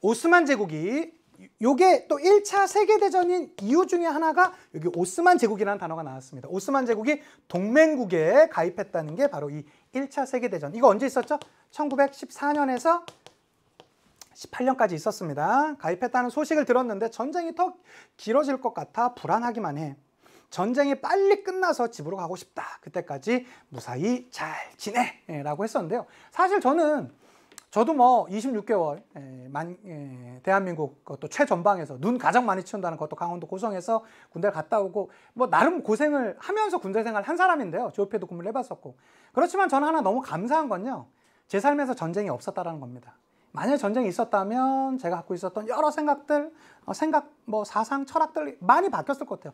오스만 제국이 요게 또 1차 세계대전인 이유 중에 하나가 여기 오스만 제국이라는 단어가 나왔습니다. 오스만 제국이 동맹국에 가입했다는 게 바로 이 1차 세계대전. 이거 언제 있었죠? 1914년에서 18년까지 있었습니다. 가입했다는 소식을 들었는데 전쟁이 더 길어질 것 같아 불안하기만 해. 전쟁이 빨리 끝나서 집으로 가고 싶다. 그때까지 무사히 잘 지내라고 했었는데요. 사실 저는 저도 뭐 26개월 에, 예, 만, 에, 예, 대한민국 그것도 최전방에서 눈 가장 많이 치운다는 것도 강원도 고성에서 군대를 갔다 오고 뭐 나름 고생을 하면서 군대 생활 한 사람인데요. 조협회도 근무를 해봤었고 그렇지만 저는 하나 너무 감사한 건요. 제 삶에서 전쟁이 없었다라는 겁니다. 만약 전쟁이 있었다면 제가 갖고 있었던 여러 생각들, 어, 생각, 뭐 사상, 철학들 많이 바뀌었을 것 같아요.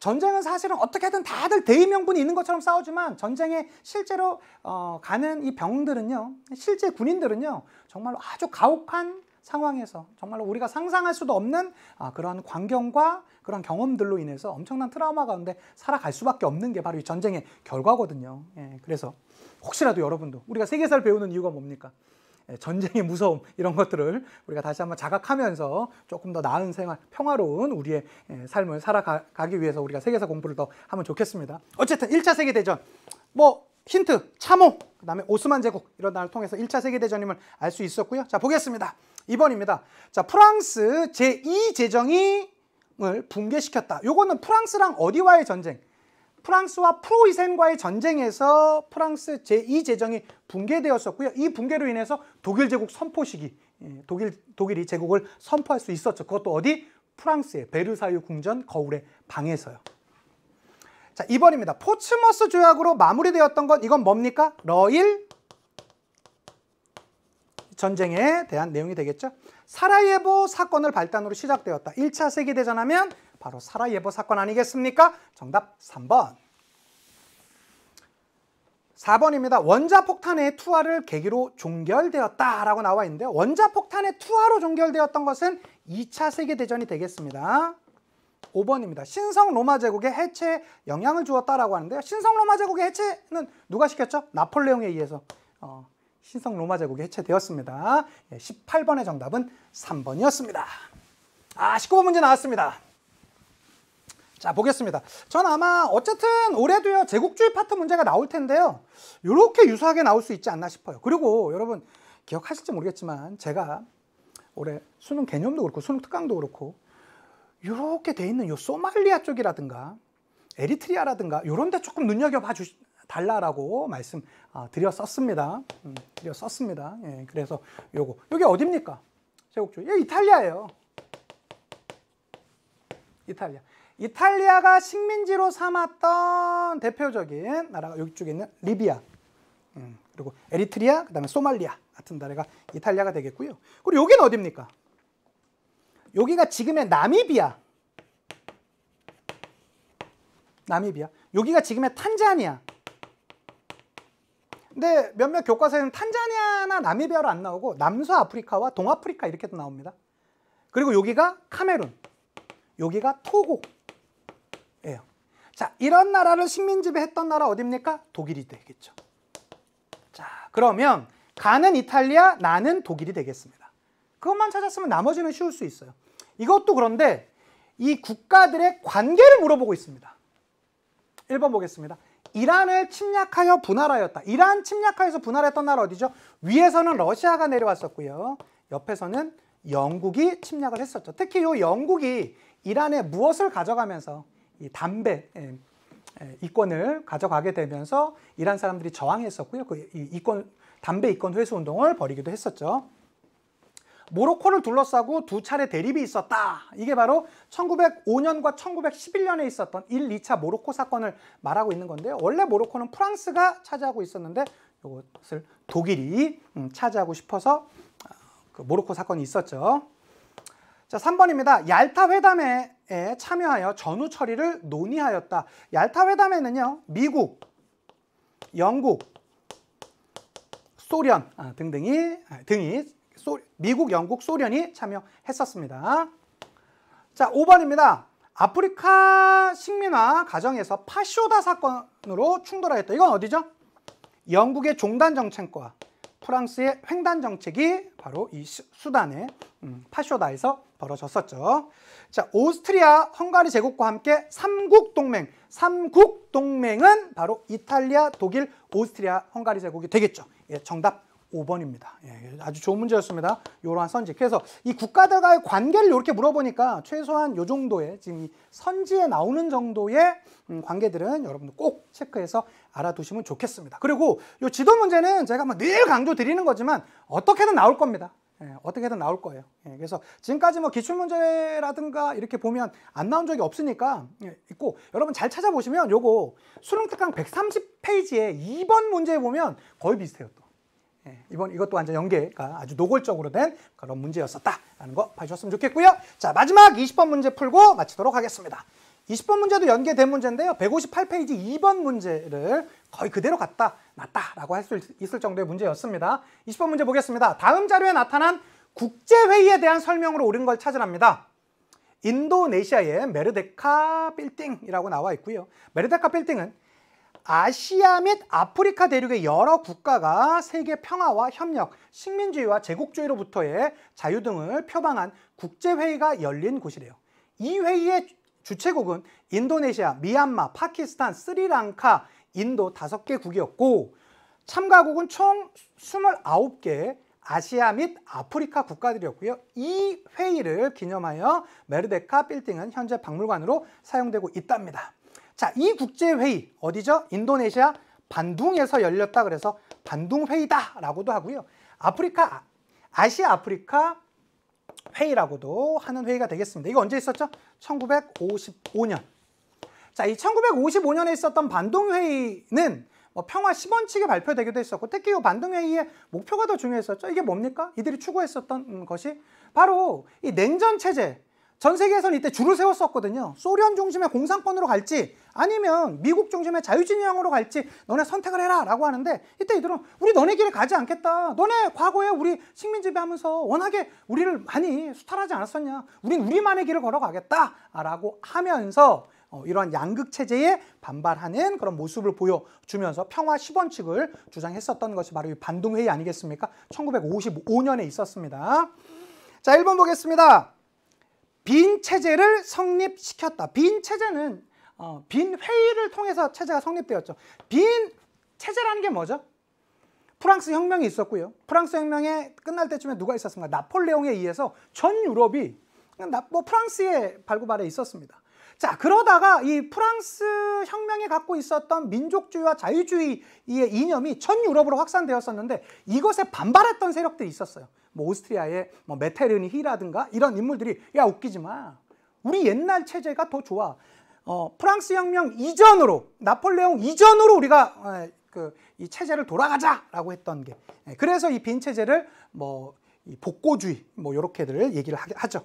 전쟁은 사실은 어떻게든 다들 대의명분이 있는 것처럼 싸우지만 전쟁에 실제로 어, 가는 이 병들은요, 실제 군인들은요, 정말로 아주 가혹한 상황에서 정말로 우리가 상상할 수도 없는 아, 그런 광경과 그런 경험들로 인해서 엄청난 트라우마 가운데 살아갈 수밖에 없는 게 바로 이 전쟁의 결과거든요. 예, 그래서 혹시라도 여러분도 우리가 세계사를 배우는 이유가 뭡니까? 예, 전쟁의 무서움 이런 것들을 우리가 다시 한번 자각하면서 조금 더 나은 생활, 평화로운 우리의 예, 삶을 살아가기 위해서 우리가 세계사 공부를 더 하면 좋겠습니다. 어쨌든 1차 세계대전 뭐 힌트, 참호, 그 다음에 오스만 제국 이런 나라를 통해서 1차 세계대전임을 알 수 있었고요. 자 보겠습니다. 2번입니다. 자 프랑스 제2제정이 을 붕괴시켰다. 요거는 프랑스랑 어디와의 전쟁? 프랑스와 프로이센과의 전쟁에서 프랑스 제2제정이 붕괴되었었고요. 이 붕괴로 인해서 독일 제국 선포식이 예, 독일, 독일이 제국을 선포할 수 있었죠. 그것도 어디? 프랑스의 베르사유 궁전 거울의 방에서요. 자, 2번입니다. 포츠머스 조약으로 마무리되었던 건 이건 뭡니까? 러일 전쟁에 대한 내용이 되겠죠. 사라예보 사건을 발단으로 시작되었다. 1차 세계대전 하면 바로 사라 예보 사건 아니겠습니까? 정답 3번. 4번입니다. 원자폭탄의 투하를 계기로 종결되었다라고 나와 있는데 원자폭탄의 투하로 종결되었던 것은 2차 세계대전이 되겠습니다. 5번입니다. 신성 로마 제국의 해체에 영향을 주었다라고 하는데요. 신성 로마 제국의 해체는 누가 시켰죠? 나폴레옹에 의해서 어, 신성 로마 제국이 해체되었습니다. 18번의 예, 정답은 3번이었습니다. 아, 19번 문제 나왔습니다. 자 보겠습니다 전 아마 어쨌든 올해도요 제국주의 파트 문제가 나올 텐데요 이렇게 유사하게 나올 수 있지 않나 싶어요 그리고 여러분 기억하실지 모르겠지만 제가 올해 수능 개념도 그렇고 수능 특강도 그렇고 이렇게 돼 있는 요 소말리아 쪽이라든가 에리트리아라든가 이런 데 조금 눈여겨봐 주시 달라라고 말씀 아, 드렸었습니다 음, 드렸었습니다 예, 그래서 요거 요게 어딥니까 제국주의 이탈리아예요 이탈리아 이탈리아가 식민지로 삼았던 대표적인 나라가 여기 쪽에 있는 리비아 음, 그리고 에리트리아 그다음에 소말리아 같은 나라가 이탈리아가 되겠고요. 그리고 여기는 어디니까 여기가 지금의 나미비아 나미비아 여기가 지금의 탄자니아 근데 몇몇 교과서에는 탄자니아나 나미비아로 안 나오고 남서 아프리카와 동아프리카 이렇게도 나옵니다. 그리고 여기가 카메룬 여기가 토고 예요. 자, 이런 나라를 식민 지배했던 나라 어딥니까? 독일이 되겠죠. 자, 그러면 가는 이탈리아, 나는 독일이 되겠습니다. 그것만 찾았으면 나머지는 쉬울 수 있어요. 이것도 그런데 이 국가들의 관계를 물어보고 있습니다. 1번 보겠습니다. 이란을 침략하여 분할하였다. 이란 침략하여서 분할했던 나라 어디죠? 위에서는 러시아가 내려왔었고요. 옆에서는 영국이 침략을 했었죠. 특히 이 영국이 이란에 무엇을 가져가면서 이 담배 예, 예, 이권을 가져가게 되면서 이란 사람들이 저항했었고요. 그 이권 담배 이권 회수 운동을 벌이기도 했었죠. 모로코를 둘러싸고 두 차례 대립이 있었다. 이게 바로 1905년과 1911년에 있었던 1, 2차 모로코 사건을 말하고 있는 건데요. 원래 모로코는 프랑스가 차지하고 있었는데 이것을 독일이 음, 차지하고 싶어서 아, 그 모로코 사건이 있었죠. 자, 3번입니다. 얄타 회담에 참여하여 전후 처리를 논의하였다. 얄타 회담에는요. 미국, 영국, 소련 아, 등등이 아, 등이 소, 미국, 영국, 소련이 참여했었습니다. 자, 5번입니다. 아프리카 식민화 과정에서 파쇼다 사건으로 충돌하였다. 이건 어디죠? 영국의 종단 정책과 프랑스의 횡단 정책이 바로 이 수단의 음, 파쇼다에서 벌어졌었죠. 자, 오스트리아, 헝가리 제국과 함께 삼국 동맹. 삼국 동맹은 바로 이탈리아, 독일, 오스트리아, 헝가리 제국이 되겠죠. 예, 정답 5번입니다. 예, 아주 좋은 문제였습니다. 이러한 선지. 그래서 이 국가들과의 관계를 이렇게 물어보니까 최소한 요 정도의 지금 이 선지에 나오는 정도의 음, 관계들은 여러분들 꼭 체크해서 알아두시면 좋겠습니다. 그리고 요 지도 문제는 제가 늘 강조드리는 거지만 어떻게든 나올 겁니다. 예, 어떻게든 나올 거예요. 예, 그래서 지금까지 뭐 기출문제라든가 이렇게 보면 안 나온 적이 없으니까 예, 있고 여러분 잘 찾아보시면 요거 수능특강 130페이지에 2번 문제 에 보면 거의 비슷해요. 또. 이번 이것도 완전 연계가 아주 노골적으로 된 그런 문제였었다라는 거 봐주셨으면 좋겠고요. 자 마지막 20번 문제 풀고 마치도록 하겠습니다. 20번 문제도 연계된 문제인데요. 158페이지 2번 문제를 거의 그대로 갔다 놨다라고 할 수 있을 정도의 문제였습니다. 20번 문제 보겠습니다. 다음 자료에 나타난 국제회의에 대한 설명으로 옳은 걸 찾으랍니다. 인도네시아의 메르데카 빌딩이라고 나와 있고요. 메르데카 빌딩은 아시아 및 아프리카 대륙의 여러 국가가 세계 평화와 협력, 식민주의와 제국주의로부터의 자유 등을 표방한 국제회의가 열린 곳이래요. 이 회의의 주최국은 인도네시아, 미얀마, 파키스탄, 스리랑카, 인도 다섯 개국이었고 참가국은 총 스물아홉 개 아시아 및 아프리카 국가들이었고요. 이 회의를 기념하여 메르데카 빌딩은 현재 박물관으로 사용되고 있답니다. 자, 이 국제회의 어디죠? 인도네시아 반둥에서 열렸다 그래서 반둥회의다라고도 하고요. 아프리카, 아시아 아프리카 회의라고도 하는 회의가 되겠습니다. 이거 언제 있었죠? 1955년. 자, 이 1955년에 있었던 반동회의는 뭐 평화 10원칙이 발표되기도 했었고 특히 이 반동회의의 목표가 더 중요했었죠. 이게 뭡니까? 이들이 추구했었던 것이 바로 이 냉전체제 전 세계에서는 이때 줄을 세웠었거든요. 소련 중심의 공산권으로 갈지 아니면 미국 중심의 자유진영으로 갈지 너네 선택을 해라 라고 하는데 이때 이들은 우리 너네 길에 가지 않겠다. 너네 과거에 우리 식민 지배하면서 워낙에 우리를 많이 수탈하지 않았었냐. 우린 우리만의 길을 걸어가겠다 라고 하면서 어, 이러한 양극체제에 반발하는 그런 모습을 보여주면서 평화 10원칙을 주장했었던 것이 바로 이 반동회의 아니겠습니까? 1955년에 있었습니다. 자, 1번 보겠습니다. 빈 체제를 성립시켰다. 빈 체제는 어, 빈 회의를 통해서 체제가 성립되었죠. 빈 체제라는 게 뭐죠? 프랑스 혁명이 있었고요. 프랑스 혁명에 끝날 때쯤에 누가 있었습니까? 나폴레옹에 의해서 전 유럽이 그러니까 뭐 프랑스의 발굴 아래 있었습니다. 자 그러다가 이 프랑스 혁명이 갖고 있었던 민족주의와 자유주의의 이념이 전 유럽으로 확산되었었는데 이것에 반발했던 세력들이 있었어요. 뭐 오스트리아의 뭐 메테르니 히라든가 이런 인물들이 야 웃기지 마. 우리 옛날 체제가 더 좋아. 어, 프랑스 혁명 이전으로 나폴레옹 이전으로 우리가 에, 어, 그, 이 체제를 돌아가자라고 했던 게 에, 예, 그래서 이 빈 체제를 뭐 이 복고주의 뭐요렇게들 얘기를 하, 죠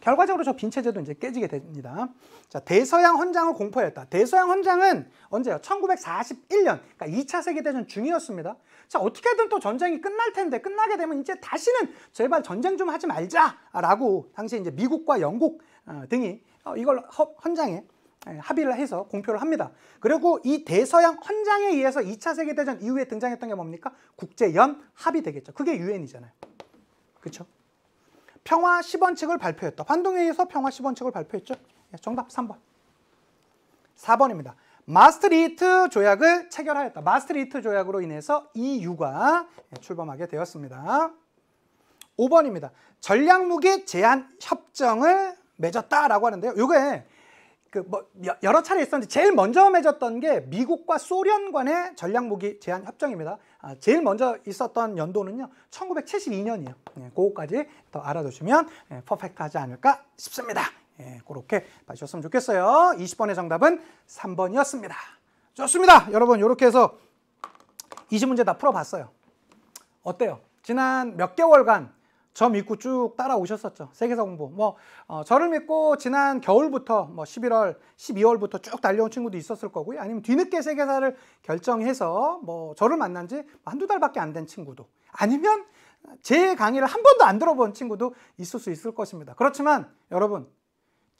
결과적으로 저 빈 체제도 이제 깨지게 됩니다. 자, 대서양 헌장을 공포했다. 대서양 헌장은 언제요? 1941년, 그러니까 2차 세계대전 중이었습니다. 자 어떻게든 또 전쟁이 끝날 텐데 끝나게 되면 이제 다시는 제발 전쟁 좀 하지 말자라고 당시 이제 미국과 영국 어, 등이 어, 이걸 헌장에 예, 합의를 해서 공표를 합니다. 그리고 이 대서양 헌장에 의해서 2차 세계대전 이후에 등장했던 게 뭡니까? 국제연 합의 되겠죠. 그게 유엔이잖아요. 그렇죠? 평화 10원칙을 발표했다. 환동회의에서 평화 10원칙을 발표했죠. 예, 정답 3번. 4번입니다. 마스트리트 조약을 체결하였다. 마스트리트 조약으로 인해서 EU가 출범하게 되었습니다. 5번입니다. 전략무기 제한 협정을 맺었다라고 하는데요. 이게 그뭐 여러 차례 있었는데 제일 먼저 맺었던 게 미국과 소련 간의 전략무기 제한 협정입니다. 아, 제일 먼저 있었던 연도는요. 1972년이에요. 예, 그거까지 더 알아두시면 예, 퍼펙트하지 않을까 싶습니다. 예, 그렇게 봐주셨으면 좋겠어요. 20번의 정답은 3번이었습니다. 좋습니다. 여러분 이렇게 해서 20문제 다 풀어봤어요. 어때요? 지난 몇 개월간 저 믿고 쭉 따라오셨었죠. 세계사 공부. 뭐 어, 저를 믿고 지난 겨울부터 뭐 11월, 12월부터 쭉 달려온 친구도 있었을 거고요. 아니면 뒤늦게 세계사를 결정해서 뭐 저를 만난 지 한두 달밖에 안 된 친구도 아니면 제 강의를 한 번도 안 들어본 친구도 있을 수 있을 것입니다. 그렇지만 여러분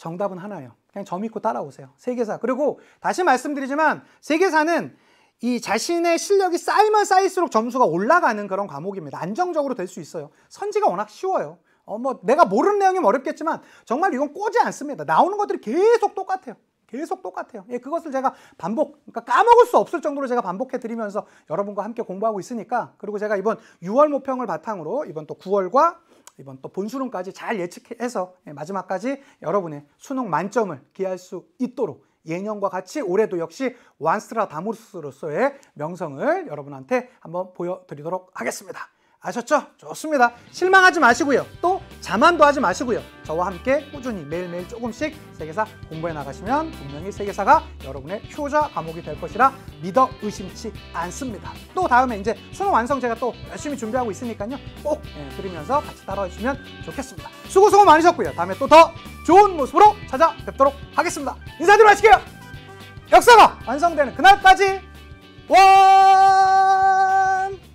정답은 하나예요. 그냥 점 있고 따라오세요. 세계사. 그리고 다시 말씀드리지만 세계사는 이 자신의 실력이 쌓이면 쌓일수록 점수가 올라가는 그런 과목입니다. 안정적으로 될 수 있어요. 선지가 워낙 쉬워요. 어, 뭐 내가 모르는 내용이면 어렵겠지만 정말 이건 꼬지 않습니다. 나오는 것들이 계속 똑같아요. 계속 똑같아요. 예, 그것을 제가 반복, 그러니까 까먹을 수 없을 정도로 제가 반복해 드리면서 여러분과 함께 공부하고 있으니까 그리고 제가 이번 6월 모평을 바탕으로 이번 또 9월과 이번 또 본수능까지 잘 예측해서 예, 마지막까지 여러분의 수능 만점을 기할 수 있도록 예년과 같이 올해도 역시 완스트라다무스로서의 명성을 여러분한테 한번 보여드리도록 하겠습니다. 아셨죠? 좋습니다. 실망하지 마시고요. 또 자만도 하지 마시고요. 저와 함께 꾸준히 매일매일 조금씩 세계사 공부해 나가시면 분명히 세계사가 여러분의 효자 과목이 될 것이라 믿어 의심치 않습니다. 또 다음에 이제 수능 완성 제가 또 열심히 준비하고 있으니까요. 꼭그리면서 예, 같이 따라와 주시면 좋겠습니다. 수고 수고 많으셨고요. 다음에 또 더 좋은 모습으로 찾아뵙도록 하겠습니다. 인사드려 마실게요. 역사가 완성되는 그날까지 원!